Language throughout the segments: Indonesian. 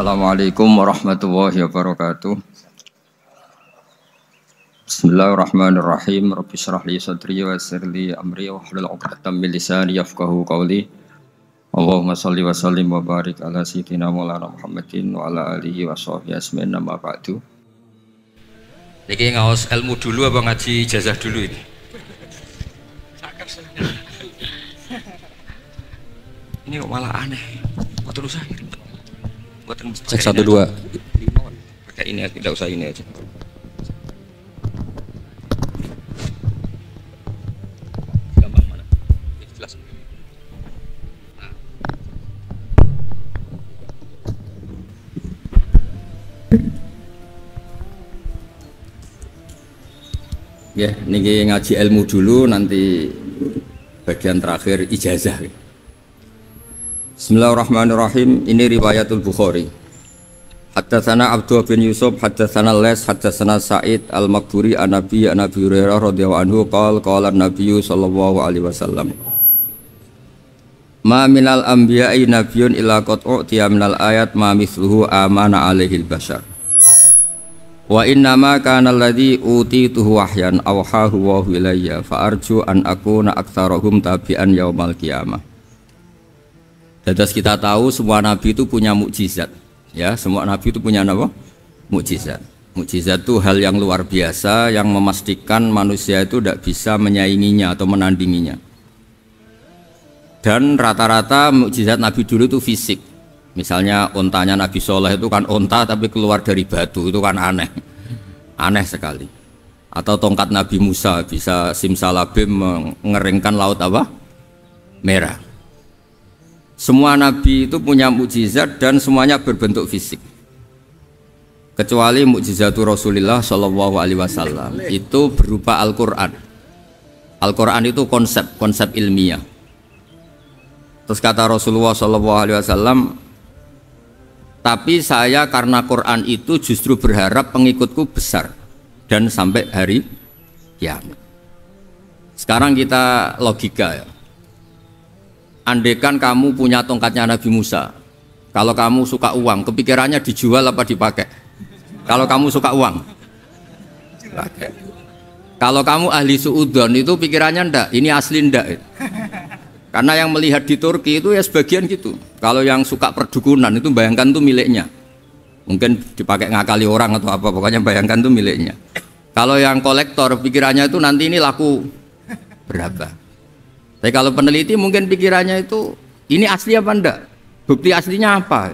Assalamualaikum warahmatullahi wabarakatuh. Bismillahirrahmanirrahim. Rabbi syrah li sadri wa yassir li amri wa hlul 'uqdatam min lisani yafqahu qawli. Allahumma shalli wa sallim wa barik ala sayyidina Maulana Muhammadin wa ala alihi wa sahbihi asma'na ma ba'du. Niki ngaos ilmu dulu apa ngaji jazah dulu ini? ini kok malah aneh. terus akhir buatan cek satu dua pakai ini aja tidak usah ini aja gampang mana jelas Ya, ini ngaji ilmu dulu nanti bagian terakhir ijazah. Bismillahirrahmanirrahim. Ini riwayatul Bukhari. Haddatsana Abdul bin Yusuf, haddatsana Les, haddatsana Sa'id al Makduri, an Nabi an Nabi Hurairah radhiyallahu anhu qala qala Nabi sallallahu alaihi wasallam. Ma minal anbiya'i nabiyyun illa qad u'tiya minal ayat ma mithluhu amana al bashar. Wa inna ma kana alladhi utituhu wahyan awhahu wa ilayya fa arju an akuna aktsarahum tabi'an yaumal qiyamah. Terus kita tahu semua nabi itu punya mukjizat. Ya, semua nabi itu punya apa? Mukjizat. Mukjizat itu hal yang luar biasa yang memastikan manusia itu tidak bisa menyainginya atau menandinginya. Dan rata-rata mukjizat nabi dulu itu fisik. Misalnya ontanya Nabi Soleh itu kan onta tapi keluar dari batu itu kan aneh, aneh sekali. Atau tongkat Nabi Musa bisa simsalabim mengeringkan laut apa? Merah semua nabi itu punya mukjizat dan semuanya berbentuk fisik. Kecuali mukjizatul Rasulullah Shallallahu alaihi wasallam itu berupa Al-Qur'an. Al-Qur'an itu konsep, konsep ilmiah. Terus kata Rasulullah Shallallahu alaihi wasallam, "Tapi saya karena Quran itu justru berharap pengikutku besar dan sampai hari kiamat." Sekarang kita logika ya Andekan kamu punya tongkatnya Nabi Musa. Kalau kamu suka uang, kepikirannya dijual apa dipakai? Kalau kamu suka uang. Pakai. Kalau kamu ahli suudon itu pikirannya ndak, ini asli ndak. Karena yang melihat di Turki itu ya sebagian gitu. Kalau yang suka perdukunan itu bayangkan tuh miliknya. Mungkin dipakai ngakali orang atau apa, pokoknya bayangkan tuh miliknya. Kalau yang kolektor pikirannya itu nanti ini laku berapa? Tapi kalau peneliti mungkin pikirannya itu ini asli apa enggak? Bukti aslinya apa?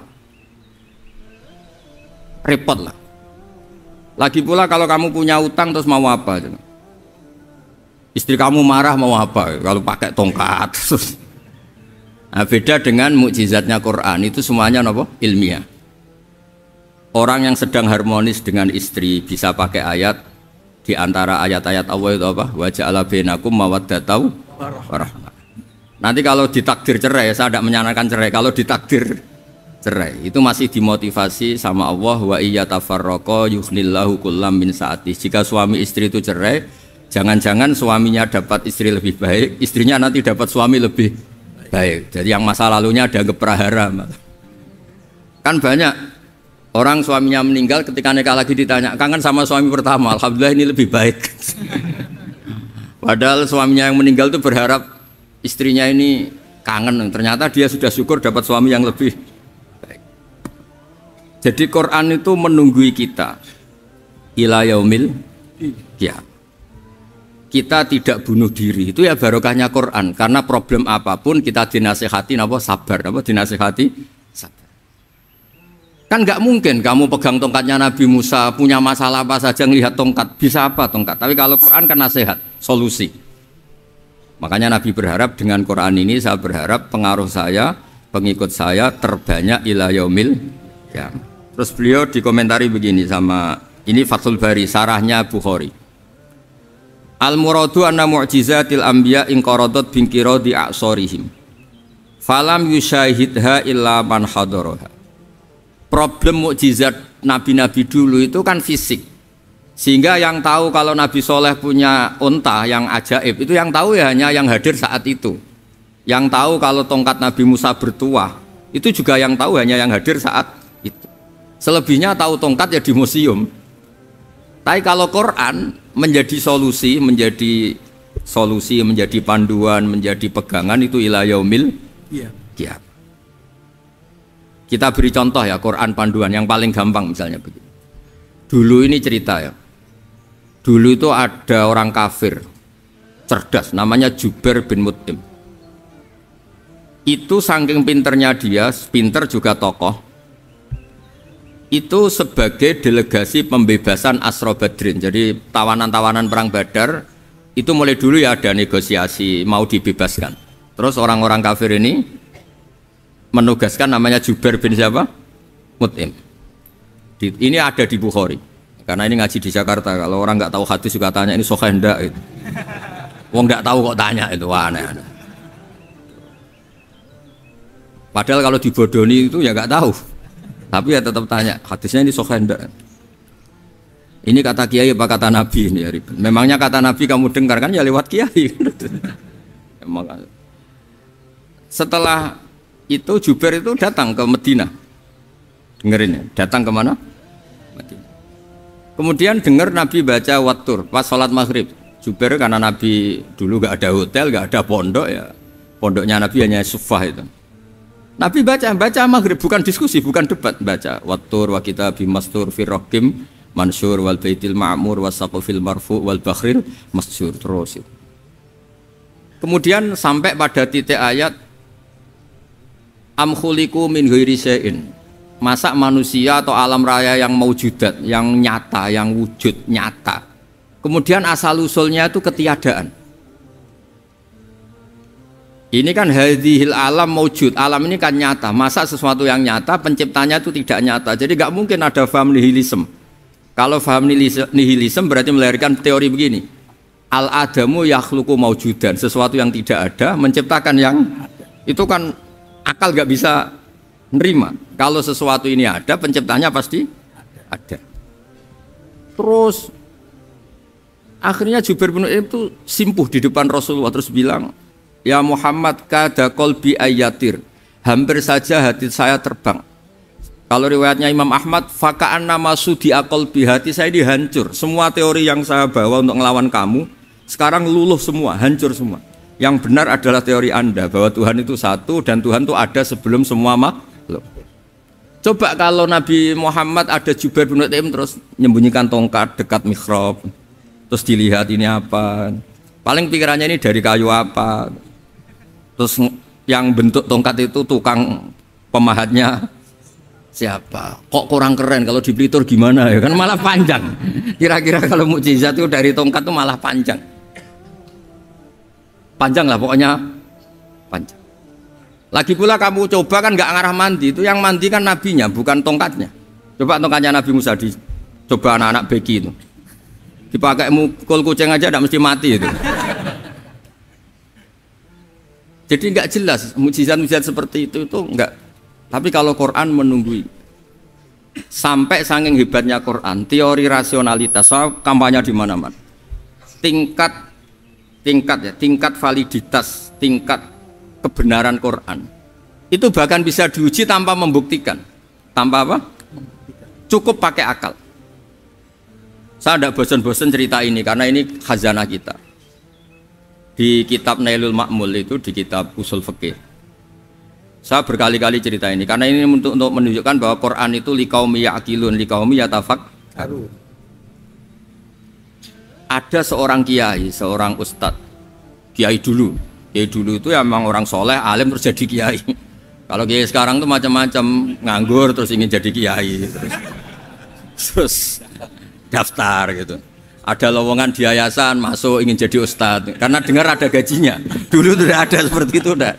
Repot lah. Lagi pula kalau kamu punya utang terus mau apa? Istri kamu marah mau apa? Kalau pakai tongkat. Nah, beda dengan mukjizatnya Quran itu semuanya nopo ilmiah. Orang yang sedang harmonis dengan istri bisa pakai ayat di antara ayat-ayat Allah itu apa? Wajah ala bainakum mawaddatau warahmah. Nanti kalau ditakdir cerai, saya tidak menyarankan cerai. Kalau ditakdir cerai, itu masih dimotivasi sama Allah wa iya tafarroko yughnillahu kullam min saati. Jika suami istri itu cerai, jangan-jangan suaminya dapat istri lebih baik, istrinya nanti dapat suami lebih baik. Jadi yang masa lalunya ada geprahara. Kan banyak orang suaminya meninggal ketika nikah lagi ditanya, kangen sama suami pertama, alhamdulillah ini lebih baik. Padahal suaminya yang meninggal itu berharap istrinya ini kangen. Ternyata dia sudah syukur dapat suami yang lebih baik. Jadi Quran itu menunggui kita. Ila yaumil ya. Kita tidak bunuh diri. Itu ya barokahnya Quran. Karena problem apapun kita dinasehati apa sabar, apa dinasehati Kan nggak mungkin kamu pegang tongkatnya Nabi Musa punya masalah apa saja ngelihat tongkat bisa apa tongkat. Tapi kalau Quran kan nasihat, solusi. Makanya Nabi berharap dengan Quran ini saya berharap pengaruh saya, pengikut saya terbanyak ilah yomil. ya. Terus beliau dikomentari begini sama ini Fathul Bari sarahnya Bukhari. Al muradu anna mu'jizatil anbiya inqaradat bin qiradi a'sarihim. Falam yusyahidha illa man hadaraha problem mukjizat nabi-nabi dulu itu kan fisik sehingga yang tahu kalau Nabi Soleh punya unta yang ajaib itu yang tahu ya hanya yang hadir saat itu yang tahu kalau tongkat Nabi Musa bertuah itu juga yang tahu hanya yang hadir saat itu selebihnya tahu tongkat ya di museum tapi kalau Quran menjadi solusi menjadi solusi menjadi panduan menjadi pegangan itu umil ya. Yeah. Kita beri contoh ya Quran panduan yang paling gampang misalnya begini. Dulu ini cerita ya. Dulu itu ada orang kafir cerdas namanya Jubair bin Mut'im. Itu saking pinternya dia, pinter juga tokoh. Itu sebagai delegasi pembebasan Asro Badrin. Jadi tawanan-tawanan perang Badar itu mulai dulu ya ada negosiasi mau dibebaskan. Terus orang-orang kafir ini menugaskan namanya Jubair bin siapa? Mut'im. ini ada di Bukhari. Karena ini ngaji di Jakarta, kalau orang nggak tahu hadis suka tanya ini sokah ndak itu. Wong nggak tahu kok tanya itu wah, aneh, aneh. Padahal kalau dibodoni itu ya nggak tahu. Tapi ya tetap tanya, hadisnya ini sokah ndak? Ini kata kiai apa kata nabi ini ya ribet. Memangnya kata nabi kamu dengarkan ya lewat kiai. Emang setelah itu Jubair itu datang ke Medina dengerin ya datang mana? Medina kemudian dengar Nabi baca watur pas sholat maghrib Jubair karena Nabi dulu gak ada hotel gak ada pondok ya pondoknya Nabi hanya sufah itu Nabi baca, baca maghrib, bukan diskusi, bukan debat, baca. watur, wa kita bimastur firrokim mansur wal baitil ma'mur wa saqofil marfu wal bakhril masjur terus. itu. Kemudian sampai pada titik ayat amkhuliku min ghairi Masak manusia atau alam raya yang maujudat, yang nyata, yang wujud nyata. Kemudian asal usulnya itu ketiadaan. Ini kan hadhil alam maujud. Alam ini kan nyata. Masa sesuatu yang nyata penciptanya itu tidak nyata. Jadi nggak mungkin ada faham nihilisme. Kalau faham nihilisme berarti melahirkan teori begini. Al adamu yakhluqu maujudan. Sesuatu yang tidak ada menciptakan yang itu kan akal nggak bisa nerima. Kalau sesuatu ini ada, penciptanya pasti ada. Terus akhirnya Jubir bin Uyaim itu simpuh di depan Rasulullah terus bilang, "Ya Muhammad kada kolbi ayatir." Hampir saja hati saya terbang. Kalau riwayatnya Imam Ahmad, fakaan nama sudi akol hati saya dihancur. Semua teori yang saya bawa untuk ngelawan kamu, sekarang luluh semua, hancur semua yang benar adalah teori Anda bahwa Tuhan itu satu dan Tuhan itu ada sebelum semua makhluk. Coba kalau Nabi Muhammad ada Jubair bin terus menyembunyikan tongkat dekat mikrob, terus dilihat ini apa. Paling pikirannya ini dari kayu apa. Terus yang bentuk tongkat itu tukang pemahatnya siapa? Kok kurang keren kalau di Blitur gimana ya? Kan malah panjang. Kira-kira kalau mukjizat itu dari tongkat itu malah panjang panjang lah pokoknya panjang lagi pula kamu coba kan nggak ngarah mandi itu yang mandi kan nabinya bukan tongkatnya coba tongkatnya Nabi Musa di coba anak-anak beki itu dipakai mukul kucing aja tidak mesti mati itu jadi nggak jelas mujizat-mujizat seperti itu itu nggak tapi kalau Quran menunggu sampai saking hebatnya Quran teori rasionalitas so, kampanye di mana-mana tingkat tingkat ya, tingkat validitas, tingkat kebenaran Quran. Itu bahkan bisa diuji tanpa membuktikan. Tanpa apa? Cukup pakai akal. Saya tidak bosan-bosan cerita ini karena ini khazanah kita. Di kitab Nailul Makmul itu di kitab Usul Fikih. Saya berkali-kali cerita ini karena ini untuk, untuk menunjukkan bahwa Quran itu liqaumi ya'qilun, liqaumi yatafakkarun ada seorang kiai, seorang ustadz, kiai dulu, kiai dulu itu ya emang orang soleh, alim terus jadi kiai. Kalau kiai sekarang tuh macam-macam nganggur terus ingin jadi kiai, terus, terus daftar gitu. Ada lowongan di yayasan masuk ingin jadi ustadz karena dengar ada gajinya. Dulu tidak ada seperti itu, tidak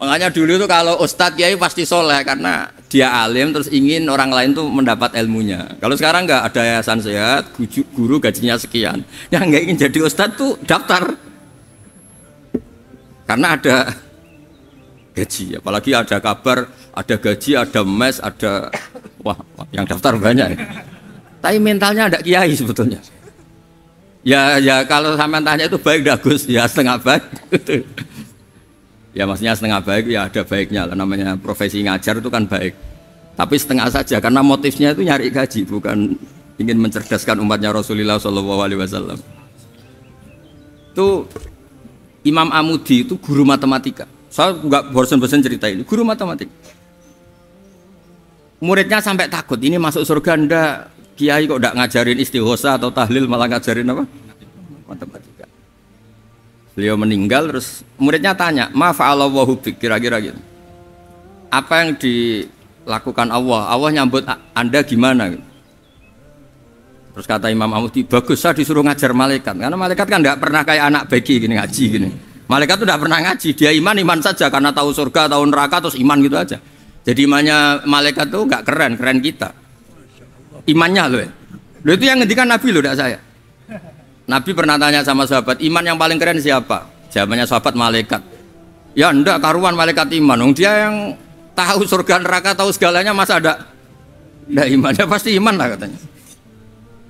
Makanya dulu tuh kalau ustadz kiai pasti soleh karena dia alim terus ingin orang lain tuh mendapat ilmunya. Kalau sekarang nggak ada yayasan sehat, guru, guru gajinya sekian. Yang nggak ingin jadi ustadz tuh daftar karena ada gaji. Apalagi ada kabar, ada gaji, ada mes, ada wah yang daftar banyak. Ya. Tapi mentalnya ada kiai sebetulnya. Ya ya kalau sama tanya itu baik bagus ya setengah baik ya maksudnya setengah baik ya ada baiknya lah namanya profesi ngajar itu kan baik tapi setengah saja karena motifnya itu nyari gaji bukan ingin mencerdaskan umatnya Rasulullah Shallallahu Alaihi Wasallam itu Imam Amudi itu guru matematika saya nggak bosan-bosan cerita ini guru matematik, muridnya sampai takut ini masuk surga ndak kiai kok ndak ngajarin istighosa atau tahlil malah ngajarin apa matematika Beliau meninggal terus muridnya tanya, maaf Allah bik?" kira-kira gitu. Apa yang dilakukan Allah? Allah nyambut Anda gimana? Gitu. Terus kata Imam Amuti, bagus saya disuruh ngajar malaikat. Karena malaikat kan tidak pernah kayak anak bagi gini ngaji gini. Malaikat tuh tidak pernah ngaji, dia iman iman saja karena tahu surga, tahu neraka, terus iman gitu aja. Jadi imannya malaikat tuh nggak keren, keren kita. Imannya loh. Ya. itu yang ngendikan Nabi loh, tidak saya. Nabi pernah tanya sama sahabat, iman yang paling keren siapa? Jawabannya sahabat malaikat. Ya ndak karuan malaikat iman, dia yang tahu surga neraka tahu segalanya masa ada ndak iman ya pasti iman lah katanya.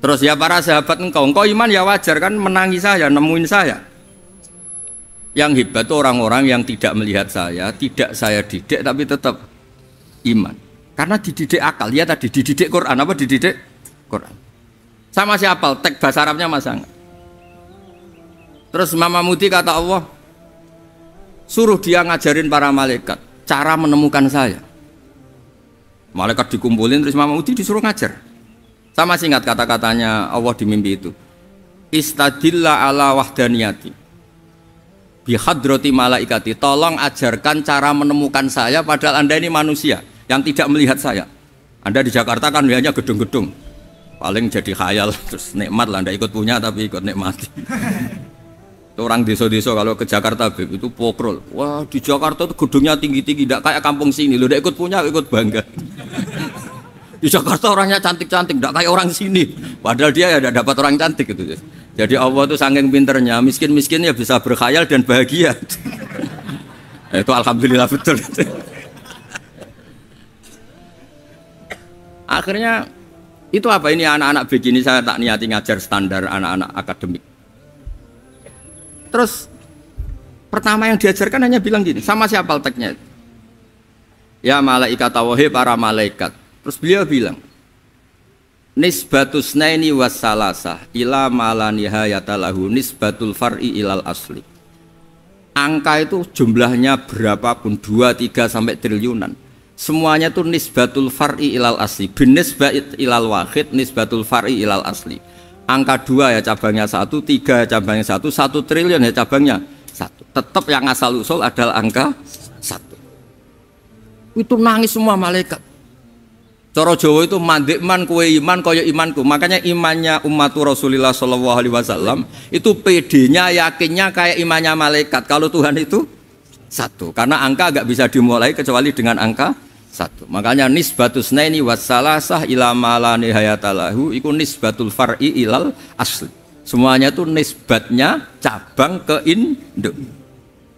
Terus ya para sahabat engkau, engkau iman ya wajar kan menangi saya, nemuin saya. Yang hebat itu orang-orang yang tidak melihat saya, tidak saya didik tapi tetap iman. Karena dididik akal, ya tadi dididik Quran apa dididik Quran. Sama siapa? Tek bahasa Arabnya masang. Terus Mama Muti kata Allah, suruh dia ngajarin para malaikat cara menemukan saya. Malaikat dikumpulin terus Mama Muti disuruh ngajar. Sama singkat kata-katanya Allah di mimpi itu. Istadillah ala wahdaniyati. Bihadrati malaikati. Tolong ajarkan cara menemukan saya padahal Anda ini manusia yang tidak melihat saya. Anda di Jakarta kan hanya gedung-gedung paling jadi khayal terus nikmat lah anda ikut punya tapi ikut nikmati orang desa-desa kalau ke Jakarta Beb, itu pokrol wah di Jakarta itu gedungnya tinggi-tinggi tidak kayak kampung sini lo udah ikut punya ikut bangga di Jakarta orangnya cantik-cantik tidak kayak orang sini padahal dia ya dapat orang cantik gitu jadi Allah itu saking pinternya miskin-miskin ya bisa berkhayal dan bahagia nah, itu Alhamdulillah betul akhirnya itu apa ini anak-anak begini saya tak niati ngajar standar anak-anak akademik Terus pertama yang diajarkan hanya bilang gini, sama siapa teknya? Ya malaikat tawahi para malaikat. Terus beliau bilang, Nisbatus naini wasalasa ila malanihayatalahu nisbatul far'i ilal asli. Angka itu jumlahnya berapapun, dua tiga sampai triliunan. Semuanya itu nisbatul far'i ilal asli. Binisbat ilal wahid, nisbatul far'i ilal asli angka dua ya cabangnya satu, tiga ya cabangnya satu, satu triliun ya cabangnya satu. Tetap yang asal usul adalah angka satu. Itu nangis semua malaikat. Coro Jawa itu man kue iman koyo imanku. Makanya imannya umat Rasulullah Shallallahu Alaihi Wasallam itu PD-nya yakinnya kayak imannya malaikat. Kalau Tuhan itu satu, karena angka agak bisa dimulai kecuali dengan angka satu. Makanya nisbatus naini wasalasah ilamala nihayatalahu iku nisbatul far'i ilal asli. Semuanya itu nisbatnya cabang ke induk.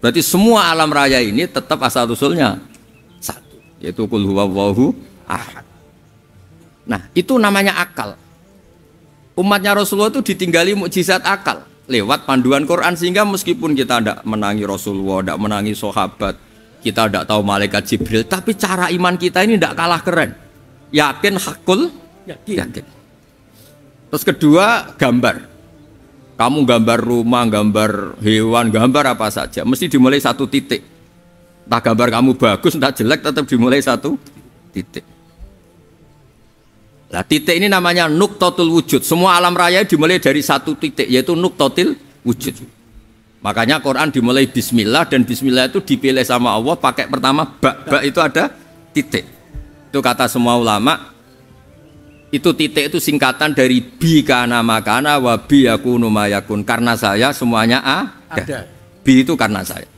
Berarti semua alam raya ini tetap asal usulnya satu, yaitu kul huwallahu ahad. Nah, itu namanya akal. Umatnya Rasulullah itu ditinggali mukjizat akal lewat panduan Quran sehingga meskipun kita tidak menangi Rasulullah, tidak menangi sahabat, kita tidak tahu malaikat Jibril, tapi cara iman kita ini tidak kalah keren. Yakin hakul, yakin. yakin. Terus kedua, gambar. Kamu gambar rumah, gambar hewan, gambar apa saja. Mesti dimulai satu titik. Entah gambar kamu bagus, entah jelek, tetap dimulai satu titik. Lah titik ini namanya nuktotul wujud. Semua alam raya dimulai dari satu titik, yaitu nuktotil wujud. wujud. Makanya Quran dimulai bismillah dan bismillah itu dipilih sama Allah pakai pertama bak. Bak itu ada titik. Itu kata semua ulama itu titik itu singkatan dari bi kana makana wa bi yakunu karena saya semuanya a ada. Bi itu karena saya.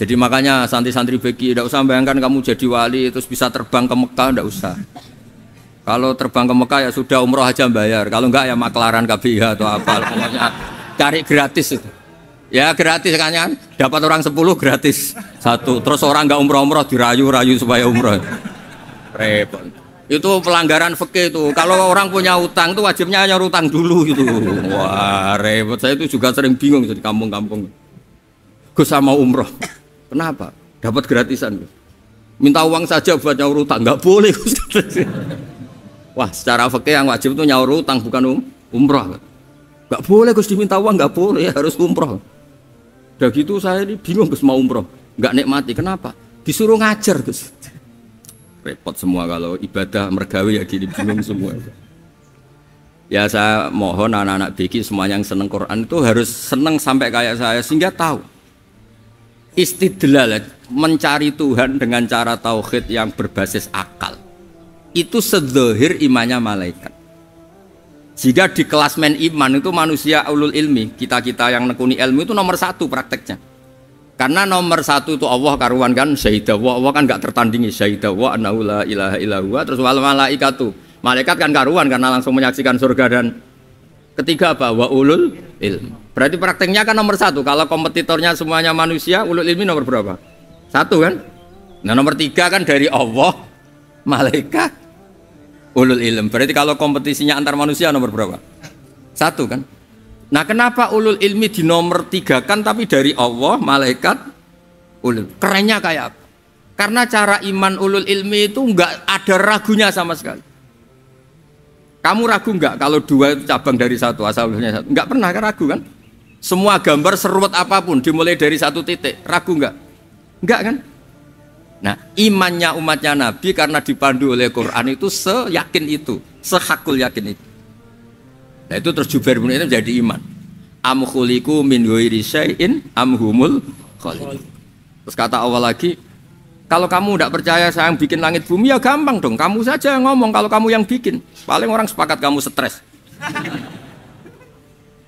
Jadi makanya santri-santri begi tidak usah bayangkan kamu jadi wali terus bisa terbang ke Mekah tidak usah. Kalau terbang ke Mekah ya sudah umroh aja bayar. Kalau enggak ya maklaran KBH atau apa. Pokoknya cari gratis itu. Ya gratis ya dapat orang 10 gratis satu. Terus orang nggak umroh-umroh dirayu-rayu supaya umroh. Repot. Itu pelanggaran fakir itu. Kalau orang punya utang itu wajibnya hanya utang dulu itu Wah, repot. Saya itu juga sering bingung di kampung-kampung. Gus sama umroh. Kenapa? Dapat gratisan. Minta uang saja buat nyaur utang. Nggak boleh. Wah, secara fakir yang wajib itu nyaur utang bukan um umroh. Gak boleh Gus diminta uang, gak boleh harus umroh. Dan gitu saya ini bingung Gus mau umroh, gak nikmati. Kenapa? Disuruh ngajar Gus. Repot semua kalau ibadah mergawe ya gini bingung semua. Ya saya mohon anak-anak Biki semua yang seneng Quran itu harus seneng sampai kayak saya sehingga tahu istidlal mencari Tuhan dengan cara tauhid yang berbasis akal itu sedohir imannya malaikat jika di kelas men iman itu manusia ulul ilmi, kita-kita yang nekuni ilmu itu nomor satu prakteknya. Karena nomor satu itu Allah karuan kan, Sayyidah wa, Allah kan gak tertandingi, Sayyidah wa, naula ilaha wa, terus wal malaikatu. Malaikat kan karuan karena langsung menyaksikan surga dan ketiga apa? Wa ulul ilmi. Berarti prakteknya kan nomor satu, kalau kompetitornya semuanya manusia, ulul ilmi nomor berapa? Satu kan? Nah nomor tiga kan dari Allah, malaikat, ulul ilm. Berarti kalau kompetisinya antar manusia nomor berapa? Satu kan? Nah kenapa ulul ilmi di nomor tiga kan tapi dari Allah, malaikat, ulul. Kerennya kayak apa? Karena cara iman ulul ilmi itu nggak ada ragunya sama sekali. Kamu ragu nggak kalau dua itu cabang dari satu asal satu? Nggak pernah kan ragu kan? Semua gambar seruat apapun dimulai dari satu titik, ragu nggak? Nggak kan? Nah, imannya umatnya Nabi karena dipandu oleh Quran itu seyakin itu, sehakul yakin itu. Nah, itu terus Jubair bin jadi iman. Am khuliku min ghairi syai'in am humul khaliq. Terus kata awal lagi, kalau kamu tidak percaya saya yang bikin langit bumi ya gampang dong. Kamu saja yang ngomong kalau kamu yang bikin. Paling orang sepakat kamu stres.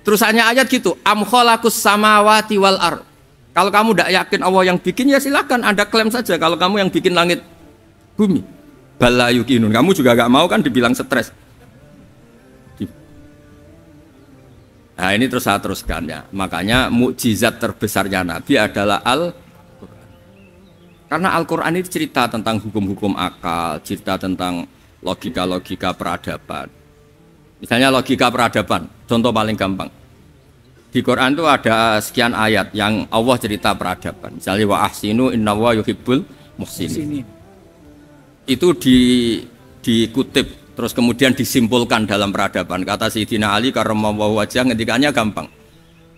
Terus hanya ayat gitu, am khalaqus samawati wal ardh kalau kamu tidak yakin Allah yang bikin ya silahkan Anda klaim saja kalau kamu yang bikin langit bumi. Balayukinun. Kamu juga gak mau kan dibilang stres. Nah ini terus saya teruskan ya. Makanya mukjizat terbesarnya Nabi adalah al -Quran. Karena Al-Quran ini cerita tentang hukum-hukum akal, cerita tentang logika-logika peradaban. Misalnya logika peradaban, contoh paling gampang di Quran itu ada sekian ayat yang Allah cerita peradaban. Misalnya wa ahsinu inna wa yuhibbul muhsinin. Itu di dikutip terus kemudian disimpulkan dalam peradaban. Kata Sayyidina Ali mau wajah ngetikannya gampang.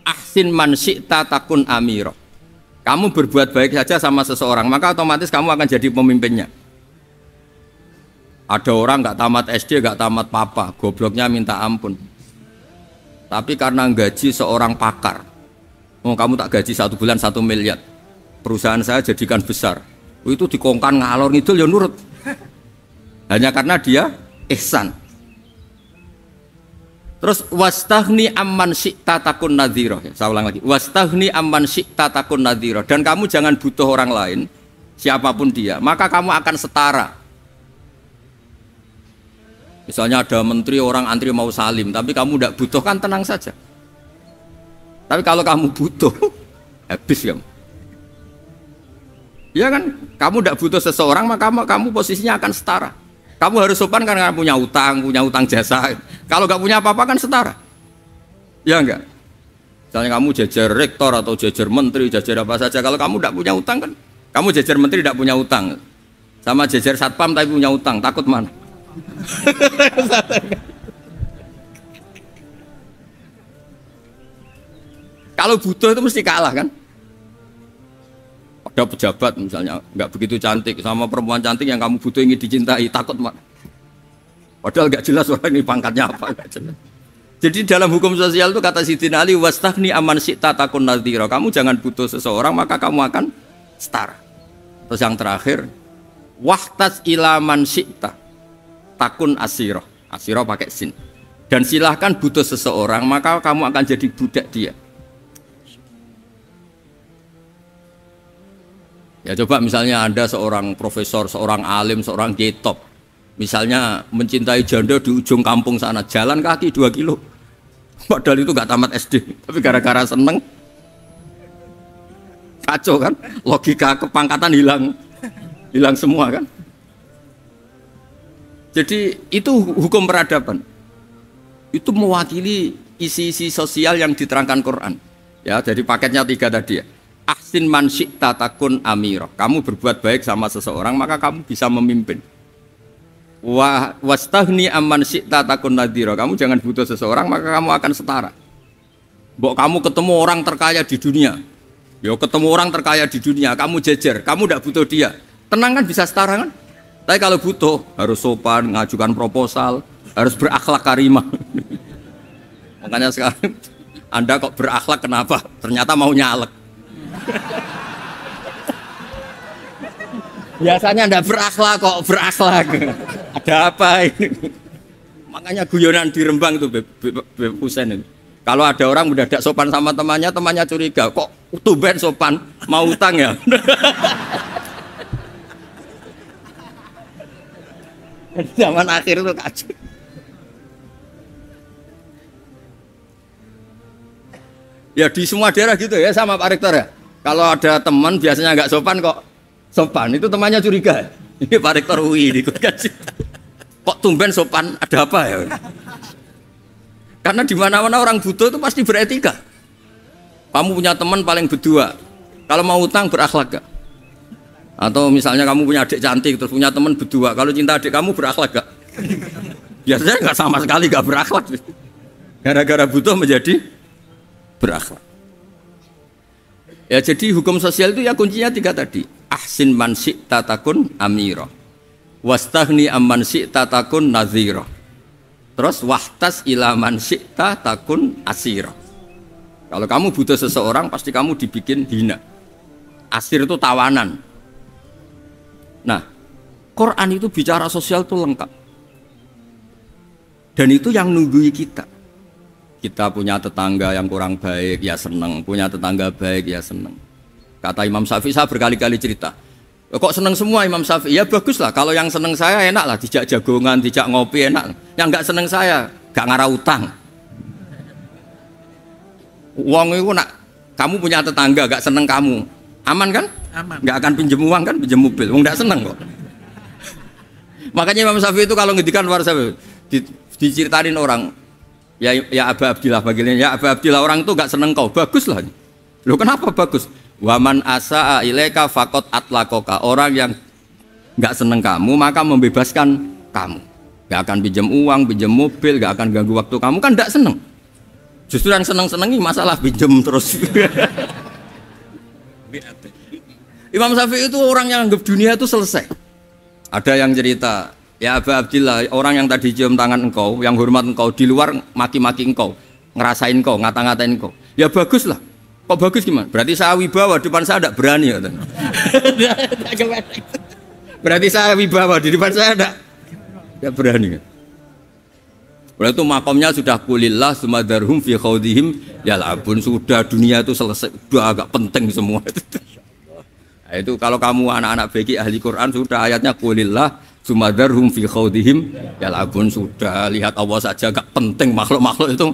Ahsin man syi'ta takun amiro. Kamu berbuat baik saja sama seseorang, maka otomatis kamu akan jadi pemimpinnya. Ada orang nggak tamat SD, nggak tamat papa, gobloknya minta ampun tapi karena gaji seorang pakar mau oh, kamu tak gaji satu bulan satu miliar perusahaan saya jadikan besar itu dikongkan ngalor ngidul ya nurut hanya karena dia ihsan terus wastahni amman syikta takun nadhiro ya, saya ulang lagi wastahni amman syikta takun nadhiro dan kamu jangan butuh orang lain siapapun dia maka kamu akan setara Misalnya ada menteri orang antri mau salim, tapi kamu tidak butuh kan tenang saja. Tapi kalau kamu butuh, habis ya. Ya kan, kamu tidak butuh seseorang maka kamu posisinya akan setara. Kamu harus sopan kan karena kamu punya utang, punya utang jasa. Kalau nggak punya apa-apa kan setara. Ya enggak. Misalnya kamu jajar rektor atau jajar menteri, jajar apa saja. Kalau kamu tidak punya utang kan, kamu jajar menteri tidak punya utang. Sama jajar satpam tapi punya utang, takut mana? Kalau butuh itu mesti kalah kan? Ada pejabat misalnya nggak begitu cantik sama perempuan cantik yang kamu butuh ingin dicintai takut mak. Padahal nggak jelas orang ini pangkatnya apa nggak jelas. Jadi dalam hukum sosial itu kata Siti Ali wastahni aman sikta takun nadhira. Kamu jangan butuh seseorang maka kamu akan setara. Terus yang terakhir wahtas ilaman sikta takun asiroh asiroh pakai sin dan silahkan butuh seseorang maka kamu akan jadi budak dia ya coba misalnya anda seorang profesor seorang alim seorang getop misalnya mencintai janda di ujung kampung sana jalan kaki dua kilo padahal itu gak tamat SD tapi gara-gara seneng kacau kan logika kepangkatan hilang hilang semua kan jadi itu hukum peradaban. Itu mewakili isi-isi sosial yang diterangkan Quran. Ya, jadi paketnya tiga tadi ya. Ahsin man takun amiro. Kamu berbuat baik sama seseorang maka kamu bisa memimpin. Wa wastahni aman takun nadiro. Kamu jangan butuh seseorang maka kamu akan setara. Bok kamu ketemu orang terkaya di dunia. Yo ketemu orang terkaya di dunia, kamu jejer, kamu tidak butuh dia. Tenang kan bisa setara kan? Tapi kalau butuh harus sopan, ngajukan proposal, harus berakhlak karimah. Makanya sekarang Anda kok berakhlak kenapa? Ternyata mau nyalek. Biasanya Anda berakhlak kok berakhlak. Ada apa ini? Makanya guyonan di Rembang itu Beb, Husen itu. Kalau ada orang udah tidak sopan sama temannya, temannya curiga. Kok tuben sopan? Mau utang ya? zaman akhir itu kacau ya di semua daerah gitu ya sama Pak Rektor ya kalau ada teman biasanya nggak sopan kok sopan itu temannya curiga ini Pak Rektor UI ikut kan kok tumben sopan ada apa ya karena di mana mana orang butuh itu pasti beretika kamu punya teman paling berdua kalau mau utang berakhlak gak? Atau misalnya kamu punya adik cantik terus punya teman berdua, kalau cinta adik kamu berakhlak gak? Biasanya nggak sama sekali gak berakhlak. Gara-gara butuh menjadi berakhlak. Ya jadi hukum sosial itu ya kuncinya tiga tadi. Ahsin tata tatakun amiro. Wastahni amman tatakun naziro. Terus wahtas ila man tata takun asiro. Kalau kamu butuh seseorang pasti kamu dibikin hina. Asir itu tawanan. Nah, Quran itu bicara sosial tuh lengkap. Dan itu yang nunggui kita. Kita punya tetangga yang kurang baik, ya seneng. Punya tetangga baik, ya seneng. Kata Imam Syafi'i, saya berkali-kali cerita. Kok seneng semua Imam Syafi'i? Ya baguslah. Kalau yang seneng saya enak lah. Dijak jagongan, dijak ngopi enak. Yang nggak seneng saya, nggak ngarah utang. Uang itu nak kamu punya tetangga gak seneng kamu Aman kan? Aman. Nggak akan pinjam uang kan, pinjam mobil. Wong nggak seneng kok. Makanya Imam Syafi'i itu kalau ngedikan warsa di, diceritain orang ya ya Abu Abdillah panggilnya ya Abu Abdillah orang itu nggak seneng kau bagus lah lo kenapa bagus waman asa ilaika fakot atlakoka orang yang nggak seneng kamu maka membebaskan kamu nggak akan pinjam uang pinjam mobil nggak akan ganggu waktu kamu kan nggak seneng justru yang seneng senengi masalah pinjam terus tabiat. Imam Syafi'i itu orang yang anggap dunia itu selesai. Ada yang cerita, ya Abu Abdillah, orang yang tadi cium tangan engkau, yang hormat engkau, di luar maki-maki engkau, ngerasain engkau, ngata-ngatain engkau. Ya bagus lah. Kok bagus gimana? Berarti saya wibawa, di depan saya tidak berani. ya. Berarti saya wibawa, di depan saya tidak berani. ya. Oleh itu makomnya sudah kulillah sumadarhum fi khawdihim ya labun sudah dunia itu selesai sudah agak penting semua itu. Nah, itu kalau kamu anak-anak bagi ahli Quran sudah ayatnya kulillah sumadarhum fi khawdihim ya labun sudah lihat Allah saja agak penting makhluk-makhluk itu.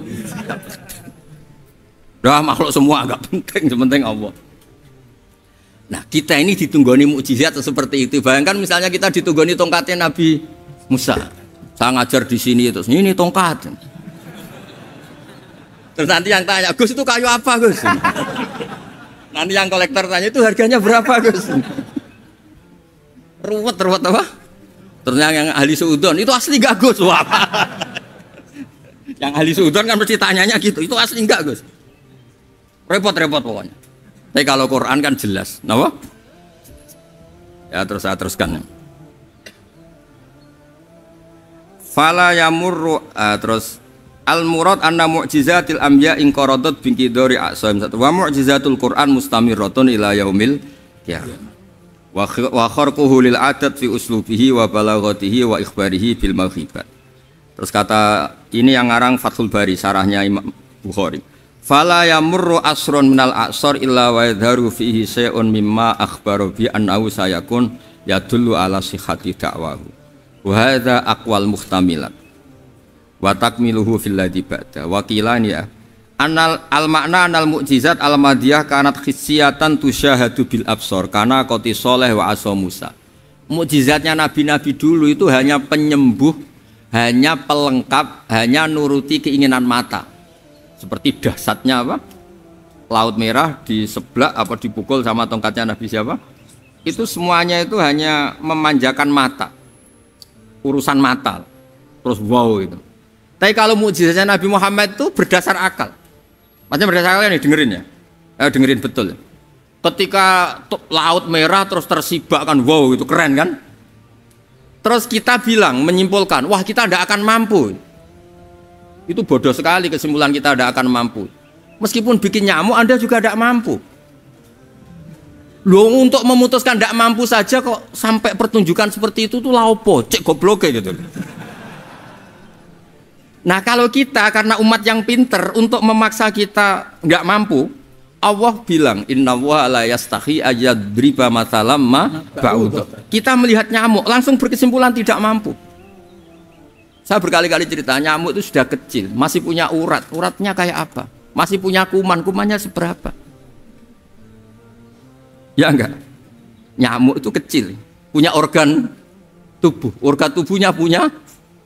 Dah makhluk semua agak penting, sementing Allah. Nah kita ini ditunggoni mukjizat seperti itu. Bayangkan misalnya kita ditunggoni tongkatnya Nabi Musa. Saya ngajar di sini itu ini tongkat. Terus nanti yang tanya, Gus itu kayu apa Gus? nanti yang kolektor tanya itu harganya berapa Gus? ruwet ruwet apa? Terus yang, yang ahli suudon itu asli gak Gus? Wah, yang ahli suudon kan mesti tanyanya gitu, itu asli gak Gus? Repot-repot pokoknya. Tapi kalau Quran kan jelas, nawa? Ya terus saya teruskan. Fala yamurru uh, terus al murad anna mu'jizatil anbiya in qaradat bin qidari satu wa mu'jizatul Qur'an mustamirratun ila yaumil qiyamah. ya. wa kharquhu lil adat fi uslubihi wa balaghatihi wa ikhbarihi bil maghibat. Terus kata ini yang ngarang Fathul Bari sarahnya Imam Bukhari. Fala yamurru asrun minal aqsar illa wa yadharu fihi sayun mimma akhbaru bi annahu sayakun yadullu ala sihhati da'wahu Wahada akwal muhtamilat wa takmiluhu fil ladzi ba'da wa ya anal al makna anal mukjizat al madiyah kanat khissiyatan tusyahadu bil absor karena qati soleh wa aso Musa mukjizatnya nabi-nabi dulu itu hanya penyembuh hanya pelengkap hanya nuruti keinginan mata seperti dahsyatnya apa laut merah di sebelah apa dipukul sama tongkatnya nabi siapa itu semuanya itu hanya memanjakan mata urusan mata terus wow itu. tapi kalau mukjizatnya Nabi Muhammad itu berdasar akal maksudnya berdasar akal ini ya dengerin ya eh, dengerin betul ya. ketika laut merah terus tersibak kan wow itu keren kan terus kita bilang menyimpulkan wah kita tidak akan mampu itu bodoh sekali kesimpulan kita tidak akan mampu meskipun bikin nyamuk Anda juga tidak mampu Lo untuk memutuskan tidak mampu saja kok sampai pertunjukan seperti itu tuh laopo, cek goblok gitu. Nah kalau kita karena umat yang pinter untuk memaksa kita nggak mampu, Allah bilang Inna wa la yastahi ayadriba matalam ma Kita melihat nyamuk langsung berkesimpulan tidak mampu. Saya berkali-kali cerita nyamuk itu sudah kecil, masih punya urat, uratnya kayak apa? Masih punya kuman, kumannya seberapa? Ya enggak? Nyamuk itu kecil, punya organ tubuh. Organ tubuhnya punya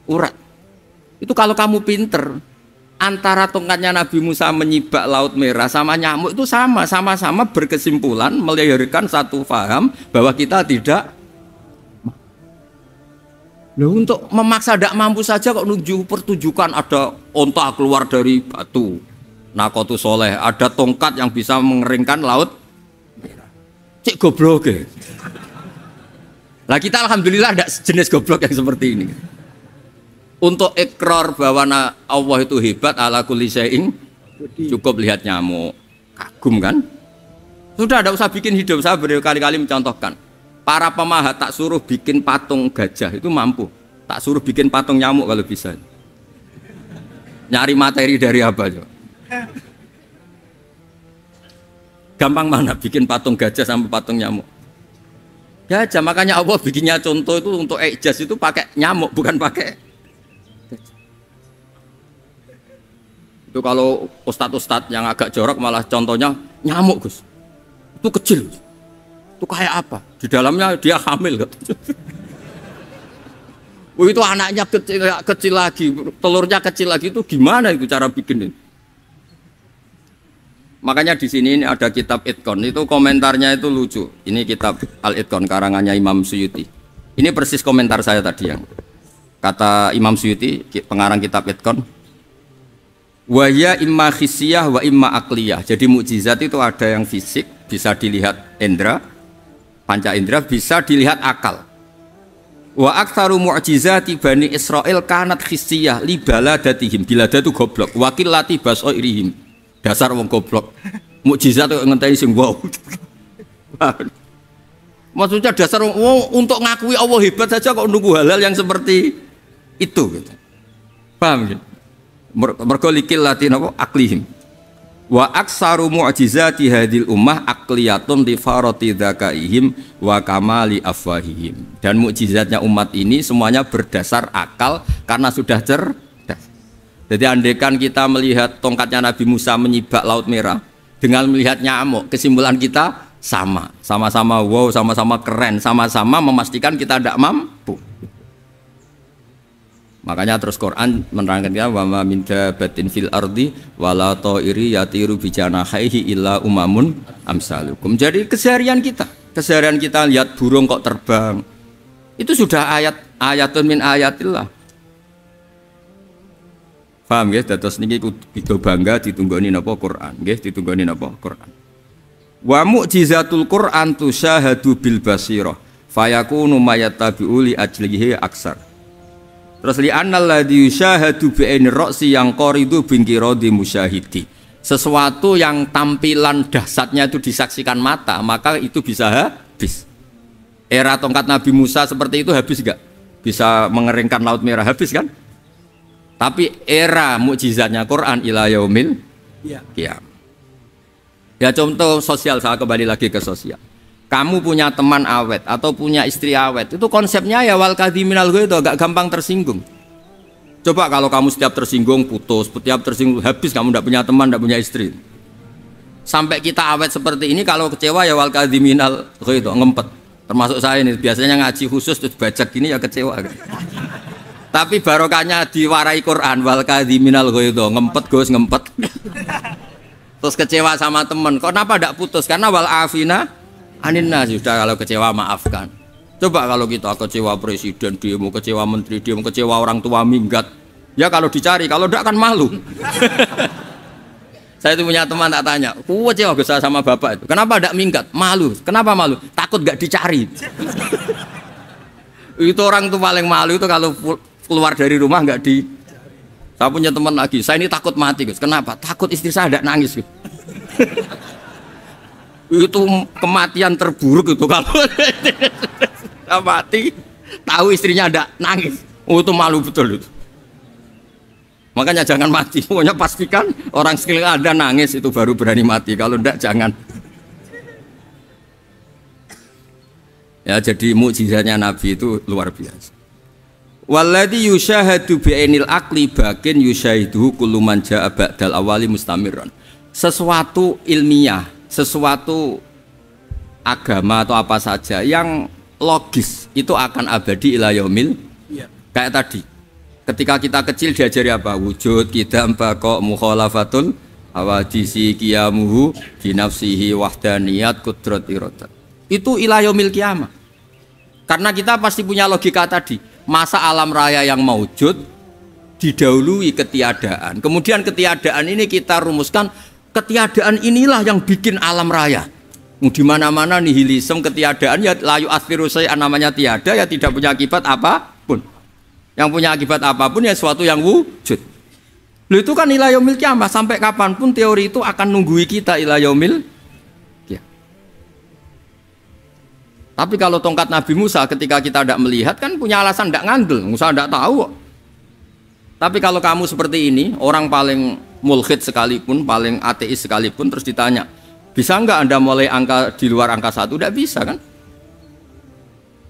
urat. Itu kalau kamu pinter, antara tongkatnya Nabi Musa menyibak laut merah sama nyamuk itu sama, sama-sama berkesimpulan melahirkan satu faham bahwa kita tidak Nah, untuk memaksa tidak mampu saja kok nunjuk pertunjukan ada onta keluar dari batu. Nakotu soleh, ada tongkat yang bisa mengeringkan laut cek goblok ya. lah kita alhamdulillah tidak sejenis goblok yang seperti ini. Untuk ikrar bahwa Allah itu hebat ala kulli cukup lihat nyamuk. Kagum kan? Sudah tidak usah bikin hidup saya berkali-kali mencontohkan. Para pemahat tak suruh bikin patung gajah itu mampu. Tak suruh bikin patung nyamuk kalau bisa. Nyari materi dari apa coba Gampang mana bikin patung gajah sama patung nyamuk? Gajah, makanya Allah bikinnya contoh itu untuk ejas itu pakai nyamuk, bukan pakai gajah. Itu kalau ustad-ustad yang agak jorok malah contohnya nyamuk, Gus. Itu kecil, Itu kayak apa? Di dalamnya dia hamil, gitu. itu anaknya kecil, kecil lagi, telurnya kecil lagi itu gimana itu cara bikin ini? Makanya di sini ini ada kitab Itkon itu komentarnya itu lucu. Ini kitab Al Itkon karangannya Imam Suyuti. Ini persis komentar saya tadi yang kata Imam Suyuti pengarang kitab Itkon. Wahya imma khisiyah wa imma akliyah. Jadi mukjizat itu ada yang fisik bisa dilihat indra, panca indra bisa dilihat akal. Wa aktsaru mu'jizati Bani Israil kanat khisiyah li baladatihim. Bilada itu goblok. Wakil baso irihim dasar wong goblok mukjizat kok ngenteni sing wow maksudnya dasar wong oh, untuk ngakui Allah hebat saja kok nunggu halal yang seperti itu gitu. paham ya mergo likil latin apa aklihim wa aksaru mu'jizati hadil ummah akliyatun li farati dzakaihim wa kamali afwahihim dan mukjizatnya umat ini semuanya berdasar akal karena sudah cer jadi andekan kita melihat tongkatnya Nabi Musa menyibak laut merah dengan melihat nyamuk, kesimpulan kita sama, sama-sama wow, sama-sama keren, sama-sama memastikan kita tidak mampu. Makanya terus Quran menerangkan kita wa min batin fil ardi wala ta'iri yatiru bijanahaihi illa umamun amsalukum. Jadi keseharian kita, keseharian kita lihat burung kok terbang. Itu sudah ayat ayatun min ayatillah. Paham ya dados niki kita bangga ditunggu ini apa Quran ditunggu ini apa Quran. Wa mu'jizatul Quran syahadu bil basirah fayakunu mayattabi'u li ajlihi aksar. Terus li annal ladzi yusyahadu bi aini ra'si yang qaridu bingkiradi musyahidi. Sesuatu yang tampilan dahsyatnya itu disaksikan mata, maka itu bisa habis. Era tongkat Nabi Musa seperti itu habis enggak? Bisa mengeringkan laut merah habis kan? Tapi era mukjizatnya Quran ila yaumil ya. Ya contoh sosial saya kembali lagi ke sosial. Kamu punya teman awet atau punya istri awet. Itu konsepnya ya wal kadhiminal itu agak gampang tersinggung. Coba kalau kamu setiap tersinggung putus, setiap tersinggung habis kamu tidak punya teman, tidak punya istri. Sampai kita awet seperti ini kalau kecewa ya wal kadhiminal itu ngempet. Termasuk saya ini biasanya ngaji khusus terus bajak gini ya kecewa. Kan? Tapi barokahnya diwarai Quran wal minal ghaidho, ngempet Gus, ngempet. Terus kecewa sama temen. Kok kenapa tidak putus? Karena wal afina anin sudah kalau kecewa maafkan. Coba kalau kita kecewa presiden dia mau kecewa menteri dia mau kecewa orang tua minggat. Ya kalau dicari, kalau tidak kan malu. Saya itu punya teman tak tanya, ku kecewa besar sama bapak itu. Kenapa tidak minggat? Malu. Kenapa malu? Takut gak dicari. itu orang tuh paling malu itu kalau keluar dari rumah nggak di saya punya teman lagi saya ini takut mati guys kenapa takut istri saya tidak nangis Gus itu kematian terburuk itu kalau saya mati tahu istrinya tidak nangis oh, itu malu betul itu makanya jangan mati pokoknya pastikan orang sekeliling ada nangis itu baru berani mati kalau tidak jangan Ya jadi mukjizatnya Nabi itu luar biasa. Walladhi yushahadu bi'ainil akli bakin yusyahiduhu kuluman ja'a ba'dal awali mustamiron Sesuatu ilmiah, sesuatu agama atau apa saja yang logis itu akan abadi ilayomil ya. Kayak tadi, ketika kita kecil diajari apa? Wujud, kidam, bakok, mukhalafatul awadisi kiamuhu dinafsihi wahdaniyat kudrat irotat Itu ilayomil kiamah Karena kita pasti punya logika tadi masa alam raya yang maujud didahului ketiadaan. Kemudian ketiadaan ini kita rumuskan ketiadaan inilah yang bikin alam raya. Di mana-mana nihilisme ketiadaan ya layu asfirusai namanya tiada ya tidak punya akibat apapun. Yang punya akibat apapun ya sesuatu yang wujud. Lalu itu kan ilayomil kiamah sampai kapanpun teori itu akan nunggui kita ilayomil Tapi kalau tongkat Nabi Musa ketika kita tidak melihat kan punya alasan tidak ngandel. Musa tidak tahu. Tapi kalau kamu seperti ini, orang paling mulhid sekalipun, paling ateis sekalipun, terus ditanya, bisa nggak Anda mulai angka di luar angka satu? Tidak bisa kan?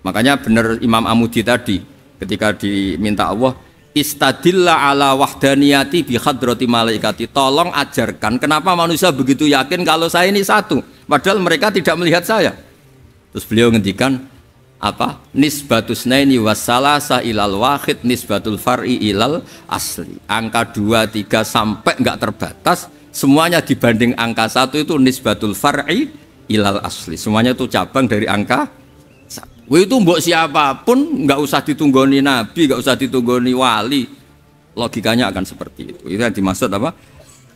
Makanya benar Imam Amudi tadi, ketika diminta Allah, istadillah ala wahdaniyati bi hadrati malaikati tolong ajarkan kenapa manusia begitu yakin kalau saya ini satu padahal mereka tidak melihat saya Terus beliau ngendikan apa? Nisbatus naini wasalasa ilal wahid nisbatul far'i ilal asli. Angka 2 3 sampai enggak terbatas semuanya dibanding angka satu itu nisbatul far'i ilal asli. Semuanya itu cabang dari angka Wah itu mbok siapapun nggak usah ditunggoni nabi, nggak usah ditunggoni wali. Logikanya akan seperti itu. Itu yang dimaksud apa?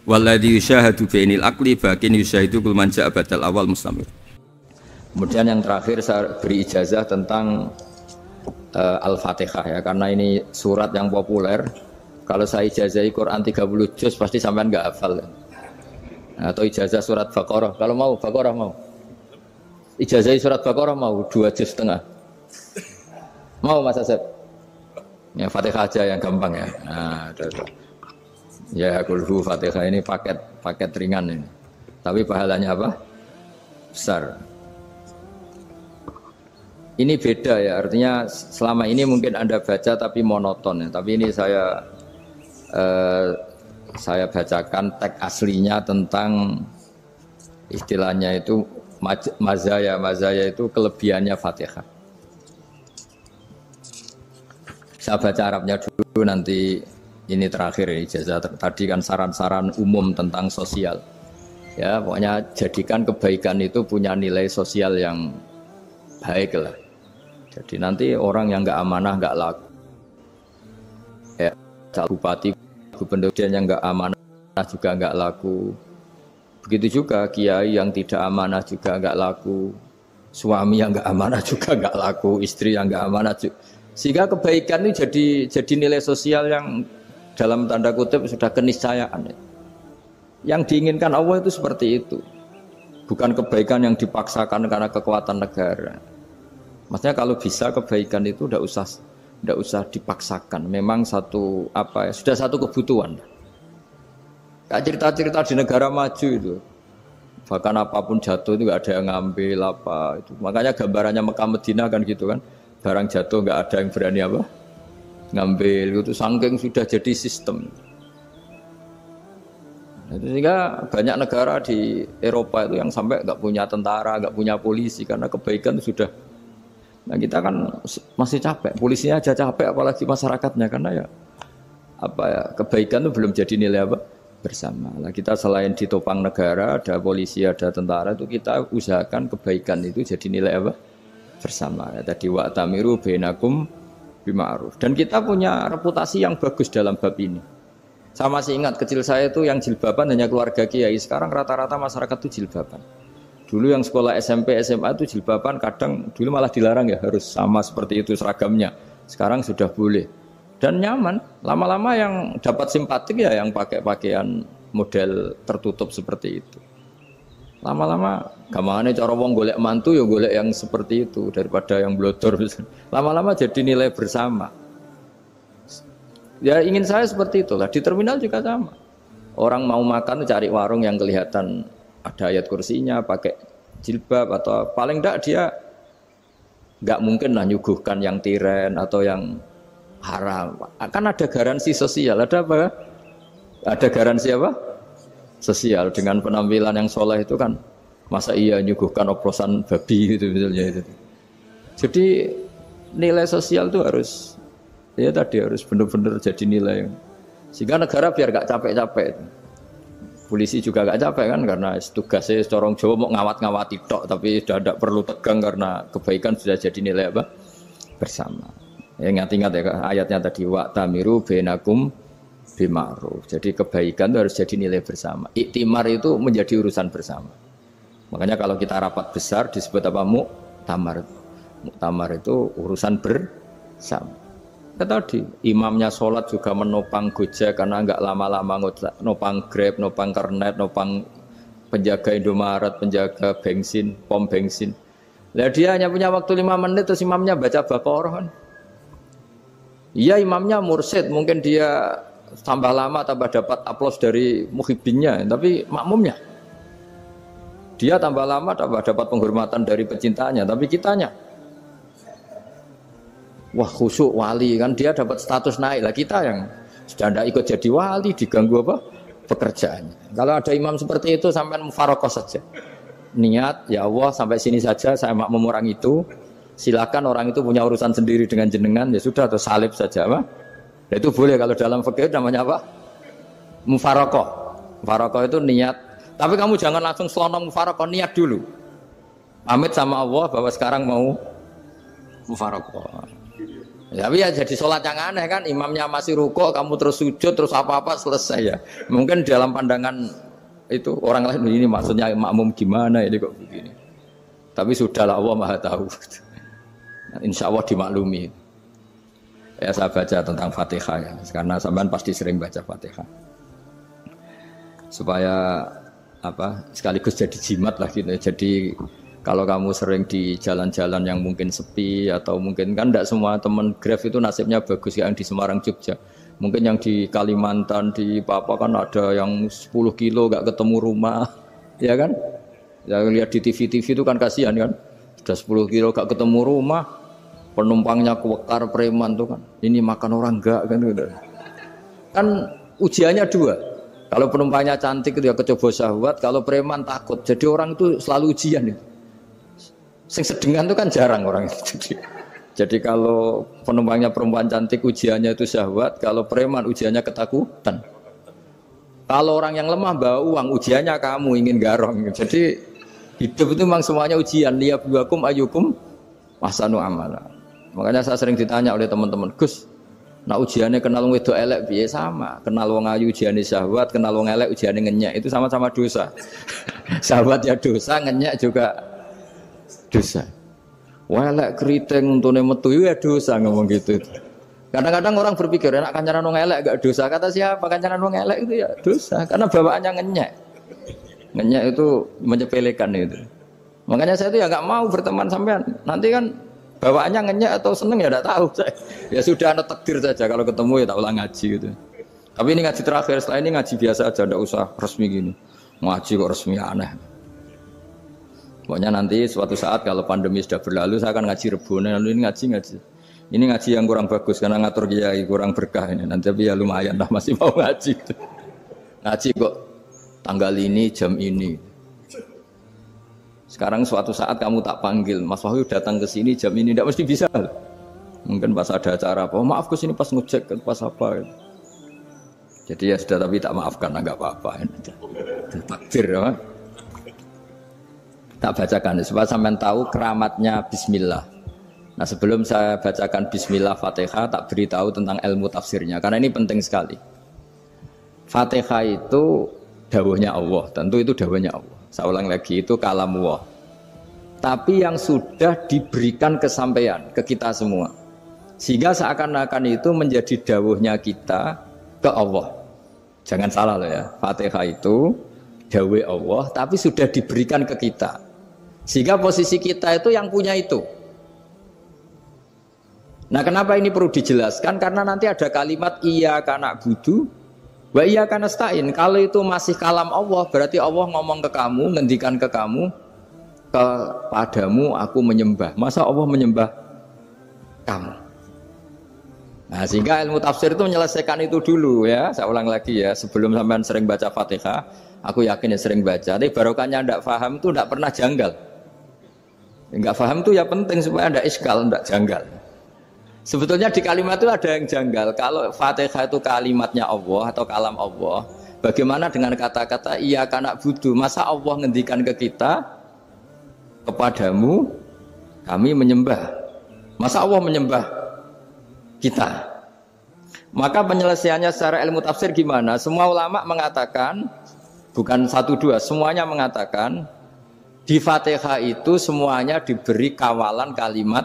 Waladhi yusyahadu bi'inil akli bakin yusyahidu kulman ja'abadal awal mustamir. Kemudian yang terakhir saya beri ijazah tentang uh, Al-Fatihah ya karena ini surat yang populer. Kalau saya ijazahi Quran 30 juz pasti sampean nggak hafal. Ya. Atau ijazah surat Baqarah. Kalau mau Baqarah mau. Ijazahi surat Baqarah mau dua juz setengah. Mau Mas Asep? Ya Fatihah aja yang gampang ya. Nah, Ya kulhu Fatihah ini paket paket ringan ini. Tapi pahalanya apa? Besar ini beda ya artinya selama ini mungkin anda baca tapi monoton ya tapi ini saya eh, saya bacakan teks aslinya tentang istilahnya itu mazaya mazaya itu kelebihannya fatihah saya baca Arabnya dulu nanti ini terakhir ya, ini jasa tadi kan saran-saran umum tentang sosial ya pokoknya jadikan kebaikan itu punya nilai sosial yang baik lah jadi nanti orang yang nggak amanah nggak laku. Ya, bupati, gubernur yang nggak amanah juga nggak laku. Begitu juga kiai yang tidak amanah juga nggak laku. Suami yang nggak amanah juga nggak laku, istri yang nggak amanah juga. Sehingga kebaikan ini jadi jadi nilai sosial yang dalam tanda kutip sudah keniscayaan. Yang diinginkan Allah itu seperti itu. Bukan kebaikan yang dipaksakan karena kekuatan negara. Maksudnya kalau bisa kebaikan itu tidak usah tidak usah dipaksakan. Memang satu apa ya sudah satu kebutuhan. Kayak cerita-cerita di negara maju itu bahkan apapun jatuh itu nggak ada yang ngambil apa itu. Makanya gambarannya Mekah Medina kan gitu kan. Barang jatuh nggak ada yang berani apa ngambil itu saking sudah jadi sistem. sehingga banyak negara di Eropa itu yang sampai nggak punya tentara, nggak punya polisi karena kebaikan sudah Nah kita kan masih capek, polisinya aja capek apalagi masyarakatnya karena ya apa ya, kebaikan itu belum jadi nilai apa bersama. Lah kita selain ditopang negara, ada polisi, ada tentara itu kita usahakan kebaikan itu jadi nilai apa bersama. Ya, tadi wa tamiru bainakum bima'ruf. Dan kita punya reputasi yang bagus dalam bab ini. Sama masih ingat kecil saya itu yang jilbaban hanya keluarga kiai. Sekarang rata-rata masyarakat itu jilbaban. Dulu yang sekolah SMP, SMA itu jilbaban kadang dulu malah dilarang ya harus sama seperti itu seragamnya. Sekarang sudah boleh. Dan nyaman. Lama-lama yang dapat simpatik ya yang pakai pakaian model tertutup seperti itu. Lama-lama gamane cara wong golek mantu ya golek yang seperti itu daripada yang blodor Lama-lama jadi nilai bersama. Ya ingin saya seperti itulah di terminal juga sama. Orang mau makan cari warung yang kelihatan ada ayat kursinya, pakai jilbab atau paling tidak dia nggak mungkin lah nyuguhkan yang tiren atau yang haram. akan ada garansi sosial, ada apa? Ada garansi apa? Sosial dengan penampilan yang soleh itu kan masa iya nyuguhkan oplosan babi itu misalnya itu. Jadi nilai sosial itu harus ya tadi harus benar-benar jadi nilai sehingga negara biar gak capek -capek polisi juga gak capek kan karena tugasnya corong Jawa mau ngawat-ngawati tok tapi sudah tidak perlu tegang karena kebaikan sudah jadi nilai apa bersama ya ingat-ingat ya ayatnya tadi wa tamiru benakum bimaruf jadi kebaikan itu harus jadi nilai bersama iktimar itu menjadi urusan bersama makanya kalau kita rapat besar disebut apa mu tamar mu tamar itu urusan bersama Ya tadi imamnya sholat juga menopang gojek karena nggak lama-lama nopang grab, nopang kernet, nopang penjaga Indomaret, penjaga bensin, pom bensin. Lah dia hanya punya waktu lima menit terus imamnya baca bapak orang. Iya imamnya mursid, mungkin dia tambah lama tambah dapat aplos dari muhibinnya, tapi makmumnya. Dia tambah lama tambah dapat penghormatan dari pecintanya, tapi kitanya wah khusuk wali kan dia dapat status naik lah kita yang sudah tidak ikut jadi wali diganggu apa pekerjaannya kalau ada imam seperti itu sampai mufarokoh saja niat ya Allah sampai sini saja saya mau memurang itu silakan orang itu punya urusan sendiri dengan jenengan ya sudah atau salib saja apa ya, itu boleh kalau dalam fikih namanya apa mufarokoh mufarokoh itu niat tapi kamu jangan langsung selonong mufarokoh niat dulu amit sama Allah bahwa sekarang mau mufarokoh Ya, tapi ya jadi sholat yang aneh kan imamnya masih ruko kamu terus sujud terus apa apa selesai ya mungkin dalam pandangan itu orang lain begini maksudnya makmum gimana ya, ini kok begini tapi sudahlah Allah maha tahu nah, insya Allah dimaklumi ya saya baca tentang fatihah ya karena sampean pasti sering baca fatihah supaya apa sekaligus jadi jimat lah gitu ya. jadi kalau kamu sering di jalan-jalan yang mungkin sepi atau mungkin kan tidak semua teman Grab itu nasibnya bagus yang di Semarang Jogja mungkin yang di Kalimantan di Papua kan ada yang 10 kilo gak ketemu rumah ya kan yang lihat di TV-TV itu kan kasihan kan sudah 10 kilo gak ketemu rumah penumpangnya kewekar preman tuh kan ini makan orang enggak kan udah? kan ujiannya dua kalau penumpangnya cantik itu ya kecoba syahwat kalau preman takut jadi orang itu selalu ujian ya Sing sedengan itu kan jarang orang itu. Jadi kalau penumpangnya perempuan cantik ujiannya itu syahwat, kalau preman ujiannya ketakutan. Kalau orang yang lemah bawa uang ujiannya kamu ingin garong. Jadi hidup itu memang semuanya ujian. Lihat buakum ayukum masanu amala. Makanya saya sering ditanya oleh teman-teman, Gus, nah ujiannya kenal wong itu elek biasa sama, kenal wong ayu ujiannya syahwat, kenal wong elek ujiannya ngenyak itu sama-sama dosa. syahwat ya dosa, ngenyak juga dosa. Walek keriting untune metu ya dosa ngomong gitu. Kadang-kadang orang berpikir enak kancaran wong elek gak dosa. Kata siapa kancaran wong elek itu ya dosa karena bawaannya ngenyek. Ngenyek itu menyepelekan itu. Makanya saya tuh ya gak mau berteman sampean. Nanti kan bawaannya ngenyek atau seneng ya tidak tahu Ya sudah ada takdir saja kalau ketemu ya tak ulang ngaji gitu. Tapi ini ngaji terakhir setelah ini ngaji biasa aja, tidak usah resmi gini. Ngaji kok resmi aneh. Pokoknya nanti suatu saat kalau pandemi sudah berlalu saya akan ngaji rebone nah, lalu ini ngaji ngaji. Ini ngaji yang kurang bagus karena ngatur kiai kurang berkah ini. Nanti tapi ya lumayan lah masih mau ngaji. ngaji kok tanggal ini jam ini. Sekarang suatu saat kamu tak panggil Mas Wahyu datang ke sini jam ini tidak mesti bisa. Mungkin pas ada acara apa, oh, maaf ke sini pas ngecek pas apa. Jadi ya sudah tapi tak maafkan, nggak apa-apa. Takdir, ya tak bacakan supaya sampean tahu keramatnya bismillah. Nah, sebelum saya bacakan bismillah Fatihah tak beritahu tentang ilmu tafsirnya karena ini penting sekali. Fatihah itu dawuhnya Allah, tentu itu dawuhnya Allah. Saya ulang lagi itu kalam Allah. Tapi yang sudah diberikan kesampaian ke kita semua. Sehingga seakan-akan itu menjadi dawuhnya kita ke Allah. Jangan salah loh ya. Fatihah itu dawe Allah tapi sudah diberikan ke kita. Sehingga posisi kita itu yang punya itu. Nah, kenapa ini perlu dijelaskan? Karena nanti ada kalimat iya karena budu, wa iya karena stain. Kalau itu masih kalam Allah, berarti Allah ngomong ke kamu, ngendikan ke kamu, kepadamu aku menyembah. Masa Allah menyembah kamu? Nah, sehingga ilmu tafsir itu menyelesaikan itu dulu ya. Saya ulang lagi ya, sebelum sampean sering baca Fatihah, aku yakin ya sering baca. Tapi barokahnya ndak faham itu ndak pernah janggal. Enggak paham tuh ya penting supaya ada iskal, enggak janggal. Sebetulnya di kalimat itu ada yang janggal. Kalau Fatihah itu kalimatnya Allah atau kalam Allah, bagaimana dengan kata-kata iya kanak budu? Masa Allah ngendikan ke kita kepadamu kami menyembah. Masa Allah menyembah kita? Maka penyelesaiannya secara ilmu tafsir gimana? Semua ulama mengatakan bukan satu dua, semuanya mengatakan di Fatihah itu semuanya diberi kawalan kalimat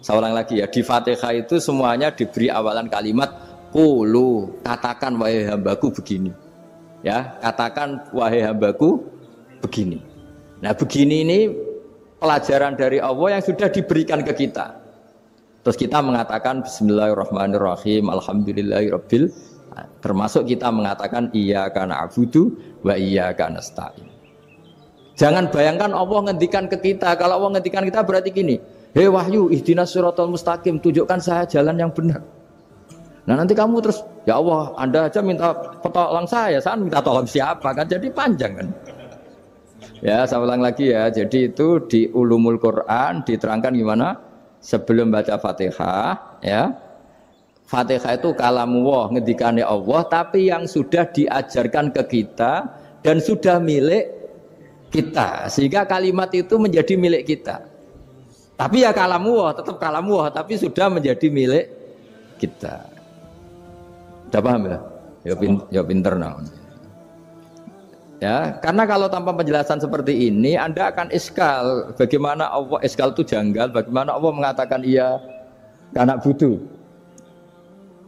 seorang lagi ya, di Fatihah itu semuanya diberi awalan kalimat Kulu, katakan wahai hambaku begini Ya, katakan wahai hambaku begini Nah begini ini pelajaran dari Allah yang sudah diberikan ke kita Terus kita mengatakan Bismillahirrahmanirrahim Alhamdulillahirrabbil Termasuk kita mengatakan Iya karena abudu wa iya karena stain Jangan bayangkan Allah ngendikan ke kita. Kalau Allah ngendikan kita berarti gini. Hei Wahyu, ihdinas suratul mustaqim. Tunjukkan saya jalan yang benar. Nah nanti kamu terus, ya Allah, Anda aja minta tolong saya, saya minta tolong siapa kan? Jadi panjang kan? Ya, saya ulang lagi ya. Jadi itu di ulumul Quran diterangkan gimana? Sebelum baca Fatihah, ya. Fatihah itu kalamullah, ngedikannya Allah, tapi yang sudah diajarkan ke kita dan sudah milik kita sehingga kalimat itu menjadi milik kita tapi ya kalamuah tetap kalamuah tapi sudah menjadi milik kita udah paham ya ya, pin, ya pinter nah. ya karena kalau tanpa penjelasan seperti ini anda akan iskal bagaimana Allah iskal itu janggal bagaimana Allah mengatakan iya karena butuh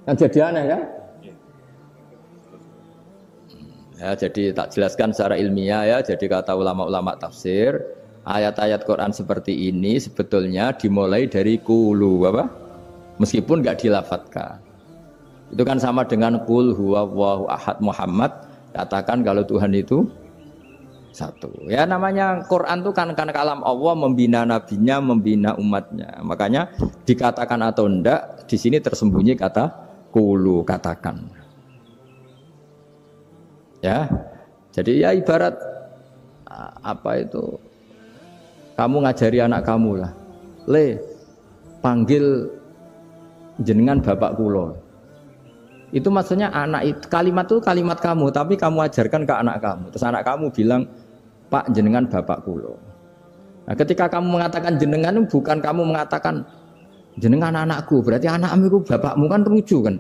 kan jadi aneh ya Ya, jadi tak jelaskan secara ilmiah ya. Jadi kata ulama-ulama tafsir, ayat-ayat Quran seperti ini sebetulnya dimulai dari kulu apa? Meskipun nggak dilafatkan. Itu kan sama dengan kul huwa ahad Muhammad katakan kalau Tuhan itu satu. Ya namanya Quran itu kan kan kalam Allah membina nabinya, membina umatnya. Makanya dikatakan atau enggak di sini tersembunyi kata kulu katakan. Ya. Jadi ya ibarat apa itu kamu ngajari anak kamu lah. Le, panggil jenengan bapak kulo. Itu maksudnya anak itu kalimat itu kalimat kamu, tapi kamu ajarkan ke anak kamu. Terus anak kamu bilang, "Pak, jenengan bapak kulo." Nah, ketika kamu mengatakan jenengan bukan kamu mengatakan jenengan anakku, berarti anakmu itu bapakmu kan rujuk kan.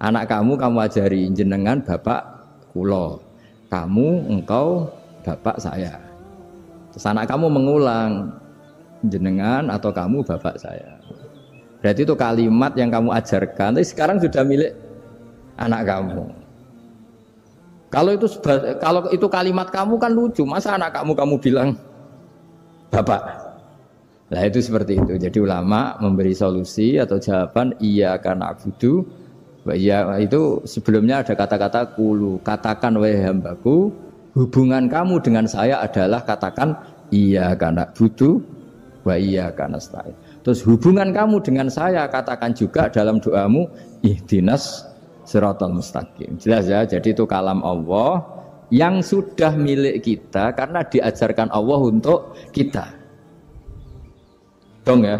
Anak kamu kamu ajari jenengan bapak kulo kamu engkau bapak saya terus anak kamu mengulang jenengan atau kamu bapak saya berarti itu kalimat yang kamu ajarkan tapi sekarang sudah milik anak kamu kalau itu kalau itu kalimat kamu kan lucu masa anak kamu kamu bilang bapak Nah itu seperti itu. Jadi ulama memberi solusi atau jawaban iya karena abudu Ya itu sebelumnya ada kata-kata kulu, katakan wahai hambaku, hubungan kamu dengan saya adalah katakan iya karena butuh, wa iya karena stay Terus hubungan kamu dengan saya katakan juga dalam doamu ihdinas siratal mustaqim. Jelas ya, jadi itu kalam Allah yang sudah milik kita karena diajarkan Allah untuk kita. Dong ya?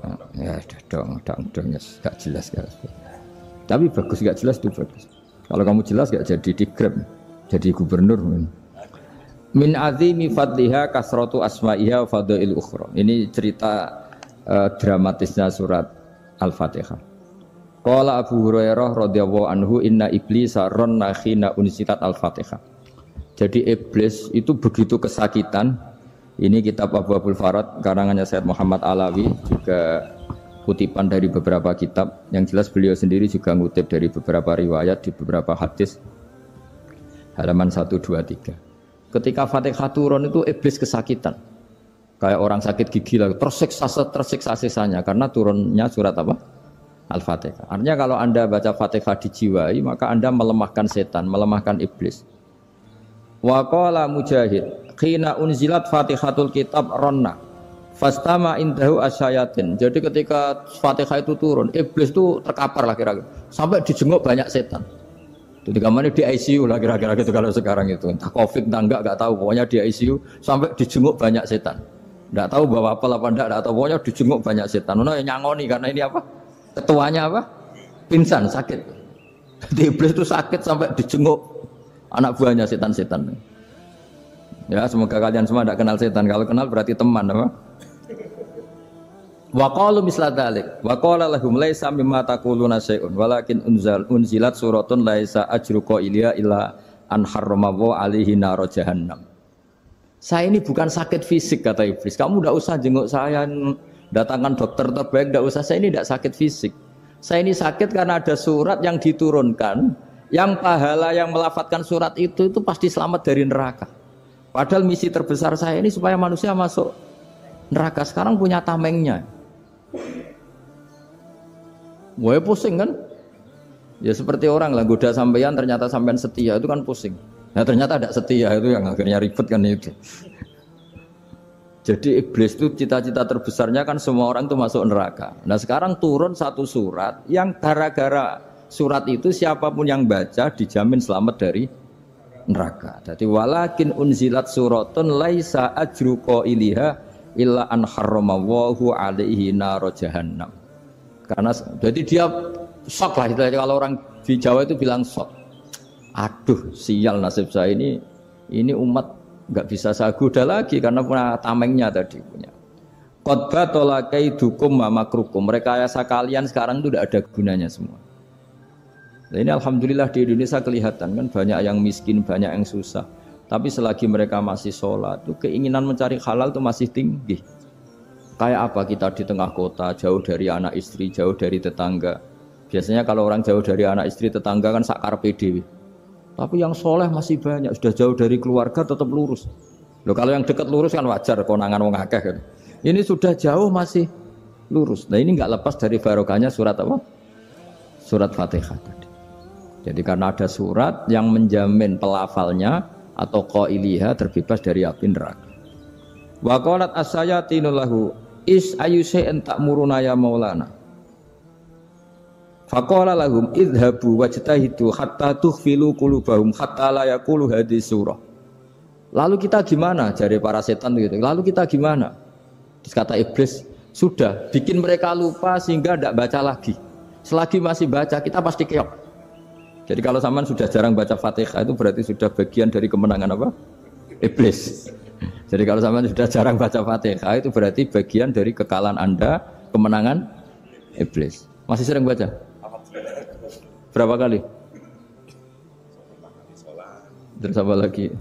Nah, ya, dong, dong, dong, ya. Gak jelas, ya. Tapi bagus nggak jelas itu bagus. Kalau kamu jelas nggak jadi dikrep, jadi gubernur. Min azimi fadliha kasratu asma'iha fadail ukhra. Ini cerita uh, dramatisnya surat Al-Fatihah. Qala Abu Hurairah radhiyallahu anhu inna iblisa Nahi khina unsitat al-Fatihah. Jadi iblis itu begitu kesakitan. Ini kitab Abu Abdul Farad karangannya Syekh Muhammad Alawi juga kutipan dari beberapa kitab yang jelas beliau sendiri juga ngutip dari beberapa riwayat di beberapa hadis halaman 1 ketika Fatihah turun itu iblis kesakitan kayak orang sakit gigi lagi tersiksa tersiksa sisanya karena turunnya surat apa Al-Fatihah artinya kalau Anda baca Fatihah dijiwai maka Anda melemahkan setan melemahkan iblis wa mujahid khina unzilat Fatihatul kitab ronna Fastama indahu asyayatin. Jadi ketika Fatihah itu turun, iblis itu terkapar lah kira-kira. Sampai dijenguk banyak setan. Itu mana di ICU lah kira-kira gitu kalau sekarang itu. Entah Covid entah enggak enggak tahu, pokoknya di ICU sampai dijenguk banyak setan. Enggak tahu bawa apa apa enggak, enggak tahu pokoknya dijenguk banyak setan. Nah, yang nyangoni karena ini apa? Ketuanya apa? Pingsan sakit. Di iblis itu sakit sampai dijenguk anak buahnya setan-setan. Ya, semoga kalian semua tidak kenal setan. Kalau kenal berarti teman, apa? Wa qalu misla dalik Wa qala lahum laisa mimma taquluna shay'un walakin unzal unzilat suratun laisa ajru ilia illa an harrama wa alaihi nar jahannam. Saya ini bukan sakit fisik kata iblis. Kamu tidak usah jenguk saya, datangkan dokter terbaik tidak usah. Saya ini tidak sakit fisik. Saya ini sakit karena ada surat yang diturunkan, yang pahala yang melafatkan surat itu itu pasti selamat dari neraka. Padahal misi terbesar saya ini supaya manusia masuk neraka. Sekarang punya tamengnya. Gue pusing kan? Ya seperti orang lah goda sampean ternyata sampean setia itu kan pusing. Nah ternyata tidak setia itu yang akhirnya ribet kan itu. Jadi iblis itu cita-cita terbesarnya kan semua orang itu masuk neraka. Nah sekarang turun satu surat yang gara-gara surat itu siapapun yang baca dijamin selamat dari neraka. Jadi walakin unzilat suratun laisa ajruqa iliha illa an harramallahu alaihi naro jahannam karena jadi dia sok lah itu kalau orang di Jawa itu bilang sok. aduh sial nasib saya ini ini umat nggak bisa saya goda lagi karena punya tamengnya tadi punya khotbah tolakai dukum makrukum rekayasa kalian sekarang itu tidak ada gunanya semua nah, ini alhamdulillah di Indonesia kelihatan kan banyak yang miskin banyak yang susah tapi selagi mereka masih sholat, tuh keinginan mencari halal itu masih tinggi. Kayak apa kita di tengah kota, jauh dari anak istri, jauh dari tetangga. Biasanya kalau orang jauh dari anak istri, tetangga kan sakar pede. Tapi yang soleh masih banyak, sudah jauh dari keluarga tetap lurus. Loh kalau yang dekat lurus kan wajar, konangan wong akeh kan. Ini sudah jauh masih lurus. Nah ini nggak lepas dari barokahnya surat apa? Surat Fatihah tadi. Jadi karena ada surat yang menjamin pelafalnya atau qailiha terbebas dari api neraka. Wa qalat as lahu is ayu syai'in ta'muruna ya maulana. Faqala lahum idhabu wajtahidu hatta tukhfilu qulubahum hatta la yaqulu hadhihi surah. Lalu kita gimana? Jari para setan gitu. Lalu kita gimana? Terus kata iblis, sudah bikin mereka lupa sehingga tidak baca lagi. Selagi masih baca kita pasti keok. Jadi kalau zaman sudah jarang baca Fatihah itu berarti sudah bagian dari kemenangan apa? Iblis. Jadi kalau zaman sudah jarang baca Fatihah itu berarti bagian dari kekalahan Anda, kemenangan iblis. Masih sering baca? Berapa kali? Terus apa lagi?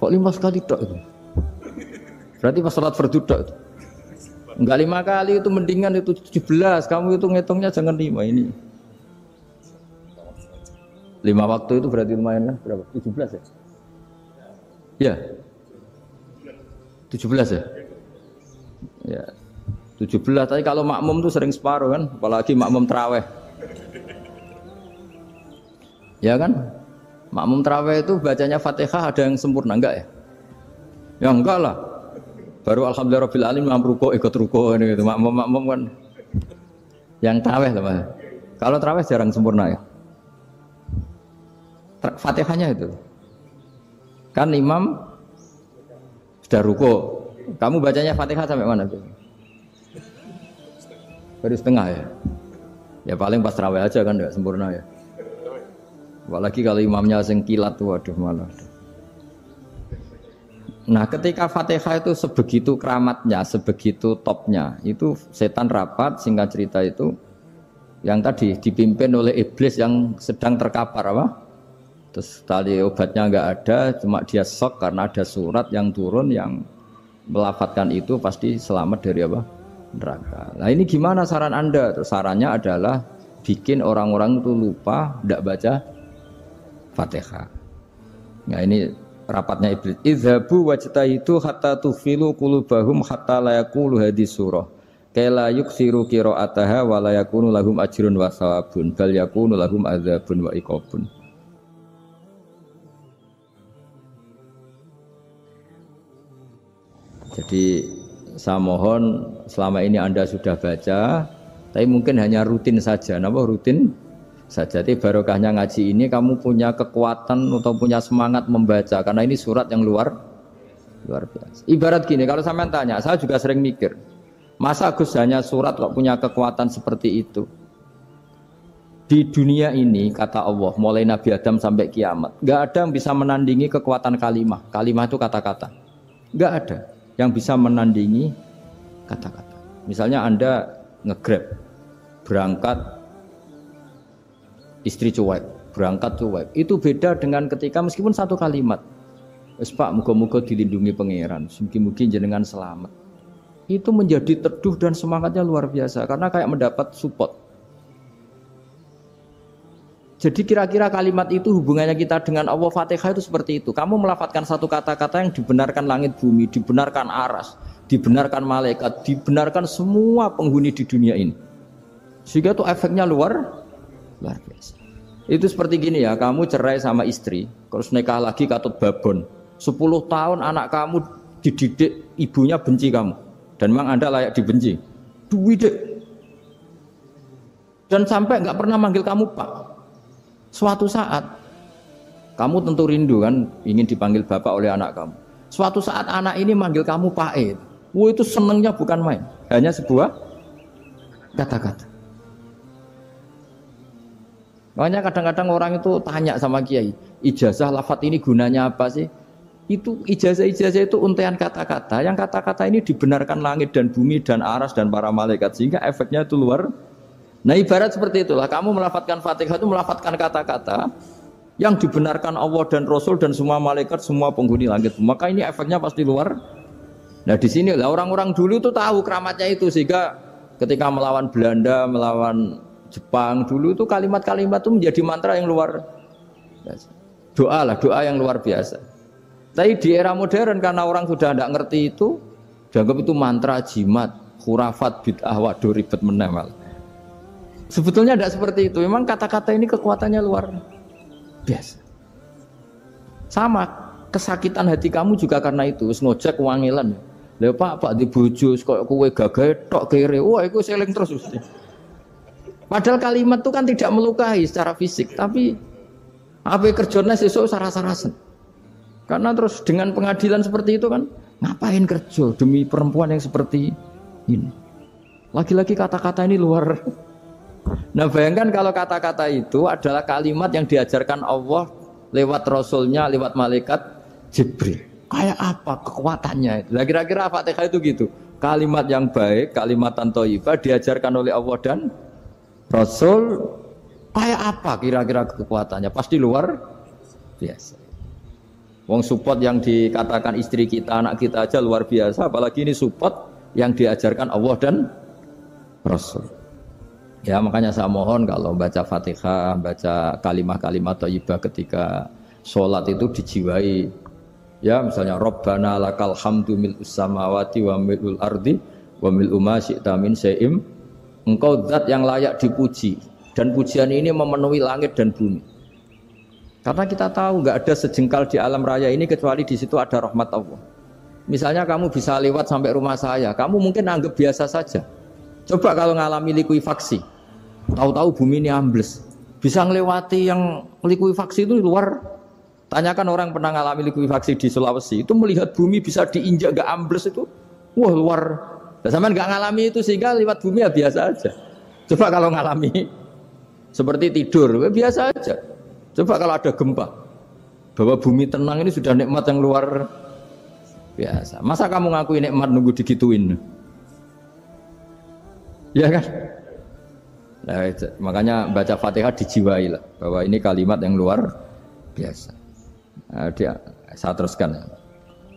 Kok lima sekali tak itu? Berarti pas sholat fardu itu? Enggak lima kali itu mendingan itu 17. Kamu itu ngitungnya jangan lima ini. Lima waktu itu berarti lumayan lah Berapa? 17 ya? Ya. 17 ya? Ya. 17 tapi kalau makmum tuh sering separuh kan, apalagi makmum traweh. Ya kan? Makmum traweh itu bacanya Fatihah ada yang sempurna enggak ya? Ya enggak lah. Baru alhamdulillah rabbil alamin mam ruko ikut ruko ini gitu. Makmum makmum kan yang traweh lah mas. Kalau traweh jarang sempurna ya. Fatihahnya itu. Kan imam sudah ruko. Kamu bacanya Fatihah sampai mana? Baru setengah ya. Ya paling pas traweh aja kan tidak sempurna ya. Apalagi kalau imamnya sengkilat tuh waduh malah. Nah, ketika Fatihah itu sebegitu keramatnya, sebegitu topnya, itu setan rapat singkat cerita itu yang tadi dipimpin oleh iblis yang sedang terkapar apa? Terus tali obatnya nggak ada, cuma dia sok karena ada surat yang turun yang melafatkan itu pasti selamat dari apa? neraka. Nah, ini gimana saran Anda? Terus sarannya adalah bikin orang-orang itu lupa tidak baca Fatihah. Nah, ini rapatnya iblis. Izhabu wajtahidu hatta tufilu kulubahum hatta layakulu hadis surah. Kela yuksiru kiro'ataha wa layakunu lahum ajrun wa sawabun. Bal yakunu lahum azabun wa ikopun. Jadi saya mohon selama ini Anda sudah baca, tapi mungkin hanya rutin saja. Napa rutin? Sajati barokahnya ngaji ini kamu punya kekuatan atau punya semangat membaca karena ini surat yang luar luar biasa. Ibarat gini, kalau saya tanya, saya juga sering mikir, masa Gus hanya surat kok punya kekuatan seperti itu? Di dunia ini kata Allah, mulai Nabi Adam sampai kiamat, nggak ada yang bisa menandingi kekuatan kalimah. Kalimah itu kata-kata, nggak ada yang bisa menandingi kata-kata. Misalnya Anda ngegrab, berangkat istri cuek, berangkat cuek. Itu beda dengan ketika meskipun satu kalimat. Wis Pak, muga-muga dilindungi pangeran, mugi-mugi jenengan selamat. Itu menjadi teduh dan semangatnya luar biasa karena kayak mendapat support. Jadi kira-kira kalimat itu hubungannya kita dengan Allah Fatihah itu seperti itu. Kamu melafatkan satu kata-kata yang dibenarkan langit bumi, dibenarkan aras, dibenarkan malaikat, dibenarkan semua penghuni di dunia ini. Sehingga itu efeknya luar luar biasa. Itu seperti gini ya, kamu cerai sama istri, terus nikah lagi katut babon. 10 tahun anak kamu dididik ibunya benci kamu. Dan memang Anda layak dibenci. Duit Dan sampai nggak pernah manggil kamu Pak. Suatu saat kamu tentu rindu kan ingin dipanggil bapak oleh anak kamu. Suatu saat anak ini manggil kamu Pak E. Wah itu senengnya bukan main, hanya sebuah kata-kata. Makanya kadang-kadang orang itu tanya sama kiai, ijazah lafat ini gunanya apa sih? Itu ijazah-ijazah itu untaian kata-kata. Yang kata-kata ini dibenarkan langit dan bumi dan aras dan para malaikat sehingga efeknya itu luar. Nah ibarat seperti itulah. Kamu melafatkan fatihah itu melafatkan kata-kata yang dibenarkan Allah dan Rasul dan semua malaikat semua penghuni langit. Maka ini efeknya pasti luar. Nah di sini lah orang-orang dulu tuh tahu keramatnya itu sehingga ketika melawan Belanda, melawan Jepang dulu itu kalimat-kalimat itu menjadi mantra yang luar biasa. Doa lah, doa yang luar biasa. Tapi di era modern karena orang sudah tidak ngerti itu, dianggap itu mantra jimat, khurafat, bid'ah, waduh ribet menemal. Sebetulnya tidak seperti itu. Memang kata-kata ini kekuatannya luar biasa. Sama kesakitan hati kamu juga karena itu. Ngojek wangilan. Lepak, Pak, Pak di bujus, kok kue gagah tok kere. Wah, itu seling terus Padahal kalimat itu kan tidak melukai secara fisik, tapi apa kerjanya sesuk saras-sarasan. Karena terus dengan pengadilan seperti itu kan ngapain kerja demi perempuan yang seperti ini. Lagi-lagi kata-kata ini luar. Nah bayangkan kalau kata-kata itu adalah kalimat yang diajarkan Allah lewat Rasulnya, lewat malaikat Jibril. Kayak apa kekuatannya? Lah kira-kira Fatihah itu gitu. Kalimat yang baik, kalimat tantoyibah diajarkan oleh Allah dan Rasul kayak apa kira-kira kekuatannya? Pasti luar biasa. Wong support yang dikatakan istri kita, anak kita aja luar biasa, apalagi ini support yang diajarkan Allah dan Rasul. Ya makanya saya mohon kalau baca Fatihah, baca kalimah-kalimah thayyibah ketika sholat itu dijiwai. Ya misalnya Rabbana lakal hamdu mil samawati wa milul ardi wa mil syi'ta min syai'im Engkau zat yang layak dipuji dan pujian ini memenuhi langit dan bumi. Karena kita tahu nggak ada sejengkal di alam raya ini kecuali di situ ada rahmat Allah. Misalnya kamu bisa lewat sampai rumah saya, kamu mungkin anggap biasa saja. Coba kalau ngalami likuifaksi, tahu-tahu bumi ini ambles, bisa ngelewati yang likuifaksi itu luar. Tanyakan orang pernah ngalami likuifaksi di Sulawesi, itu melihat bumi bisa diinjak nggak ambles itu, wah luar Nah, sama nggak ngalami itu sehingga lewat bumi ya biasa aja. Coba kalau ngalami seperti tidur, ya biasa aja. Coba kalau ada gempa, bahwa bumi tenang ini sudah nikmat yang luar biasa. Masa kamu ngakui nikmat nunggu digituin? Ya kan? Nah, makanya baca Fatihah dijiwai lah bahwa ini kalimat yang luar biasa. Nah, dia saya teruskan.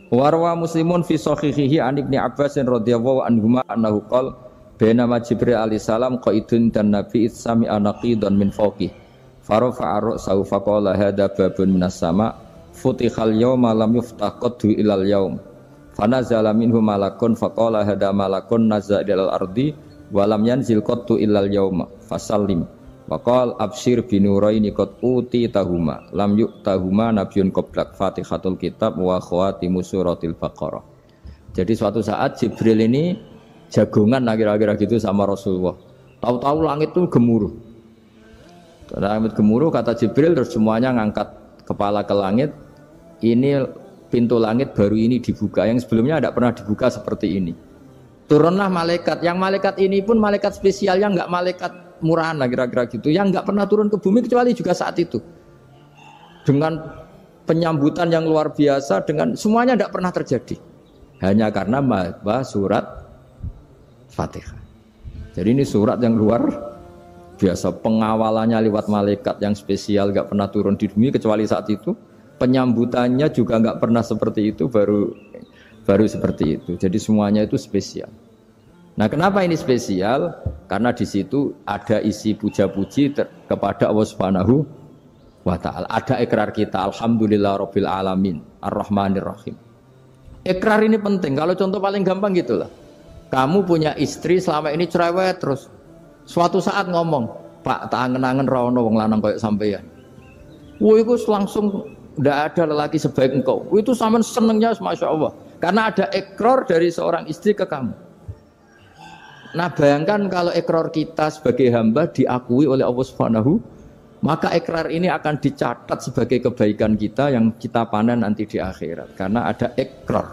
Warwa Muslimun fi sahihihi an Ibnu Abbas radhiyallahu anhu annahu qala baina ma Jibril alaihi salam qaidun dan Nabi sami anaqidan min fawqi. Farafa ar saufa qala hadha babun minas sama futihal yawma lam yuftah ilal yawm. Fanazala minhu malakun faqala hadha malakun nazza ilal ardi walam yanzil qattu ilal yawma fasallim. Wakal absir binuraini nikot uti tahuma lam yuk tahuma nabiun koplak Fatihatul Kitab wa khawatimu suratil Baqarah. Jadi suatu saat Jibril ini jagongan akhir-akhir gitu sama Rasulullah. Tahu-tahu langit itu gemuruh. Langit gemuruh kata Jibril terus semuanya ngangkat kepala ke langit. Ini pintu langit baru ini dibuka yang sebelumnya tidak pernah dibuka seperti ini. Turunlah malaikat. Yang malaikat ini pun malaikat spesial yang nggak malaikat murahan lah kira-kira gitu yang nggak pernah turun ke bumi kecuali juga saat itu dengan penyambutan yang luar biasa dengan semuanya tidak pernah terjadi hanya karena mbah surat Fatihah. Jadi ini surat yang luar biasa pengawalannya lewat malaikat yang spesial nggak pernah turun di bumi kecuali saat itu penyambutannya juga nggak pernah seperti itu baru baru seperti itu. Jadi semuanya itu spesial. Nah, kenapa ini spesial? Karena di situ ada isi puja-puji kepada Allah Subhanahu wa taala. Ada ikrar kita alhamdulillah rabbil alamin arrahmanir rahim. Ikrar ini penting. Kalau contoh paling gampang gitulah. Kamu punya istri selama ini cerewet terus suatu saat ngomong, "Pak, tak angen-angen ono wong lanang koyo sampeyan." Wo itu langsung tidak ada lelaki sebaik engkau. Itu sama senengnya, masya Allah. Karena ada ekor dari seorang istri ke kamu. Nah bayangkan kalau ekor kita sebagai hamba diakui oleh Allah Subhanahu maka ekrar ini akan dicatat sebagai kebaikan kita yang kita panen nanti di akhirat karena ada ekrar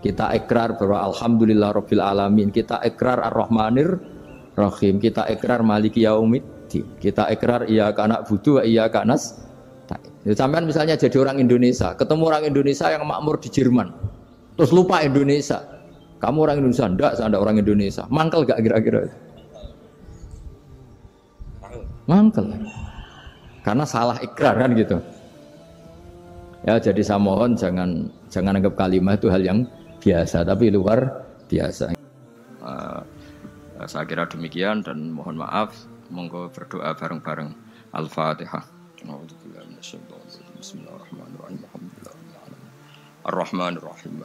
kita ikrar bahwa Alhamdulillah Rabbil Alamin kita ikrar Ar-Rahmanir Rahim kita ikrar Maliki Yaumiddin kita ikrar iya karena butuh iya karena sampai misalnya jadi orang Indonesia ketemu orang Indonesia yang makmur di Jerman terus lupa Indonesia kamu orang Indonesia? Enggak, saya ada orang Indonesia. Mangkel gak kira-kira? Mangkel. Karena salah ikrar kan gitu. Ya, jadi saya mohon jangan jangan anggap kalimat itu hal yang biasa, tapi luar biasa. Uh, saya kira demikian dan mohon maaf. Monggo berdoa bareng-bareng. Al-Fatihah. Bismillahirrahmanirrahim. Alhamdulillah. ar Rahim.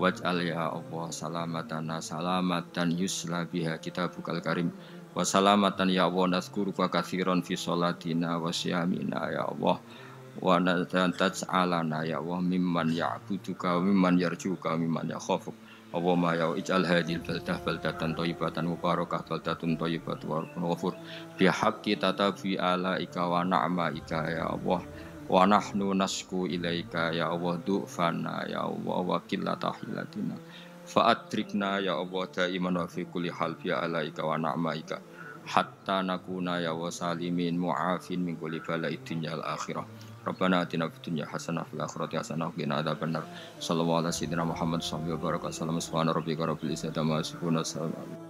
Waj'al ya Allah salamatana salamatan yusla biha Bukal karim wa salamatan ya Allah nazkuruka katsiran fi sholatina wa siyamina ya Allah wa Alana ya Allah mimman ya'buduka wa mimman yarjuka wa mimman yakhafuk Allahumma ya ij'al hadhil baldah baldatan thayyibatan mubarakah baldatun thayyibatu wa ghafur bi haqqi tatabi ala ika wa na'ma ika ya Allah wa nahnu nasku ilaika ya Allah du'fana ya Allah wakilla tahilatina fa'atrikna ya Allah daiman wa fi kulli hal alaika wa na'maika hatta nakuna ya Allah salimin mu'afin min kulli bala'i dunya al akhirah Rabbana atina fid dunya hasanah fil akhirati hasanah wa qina adzabannar sallallahu alaihi wa sallam Muhammad sallallahu alaihi wa sallam. subhana rabbika rabbil izzati amma yasifun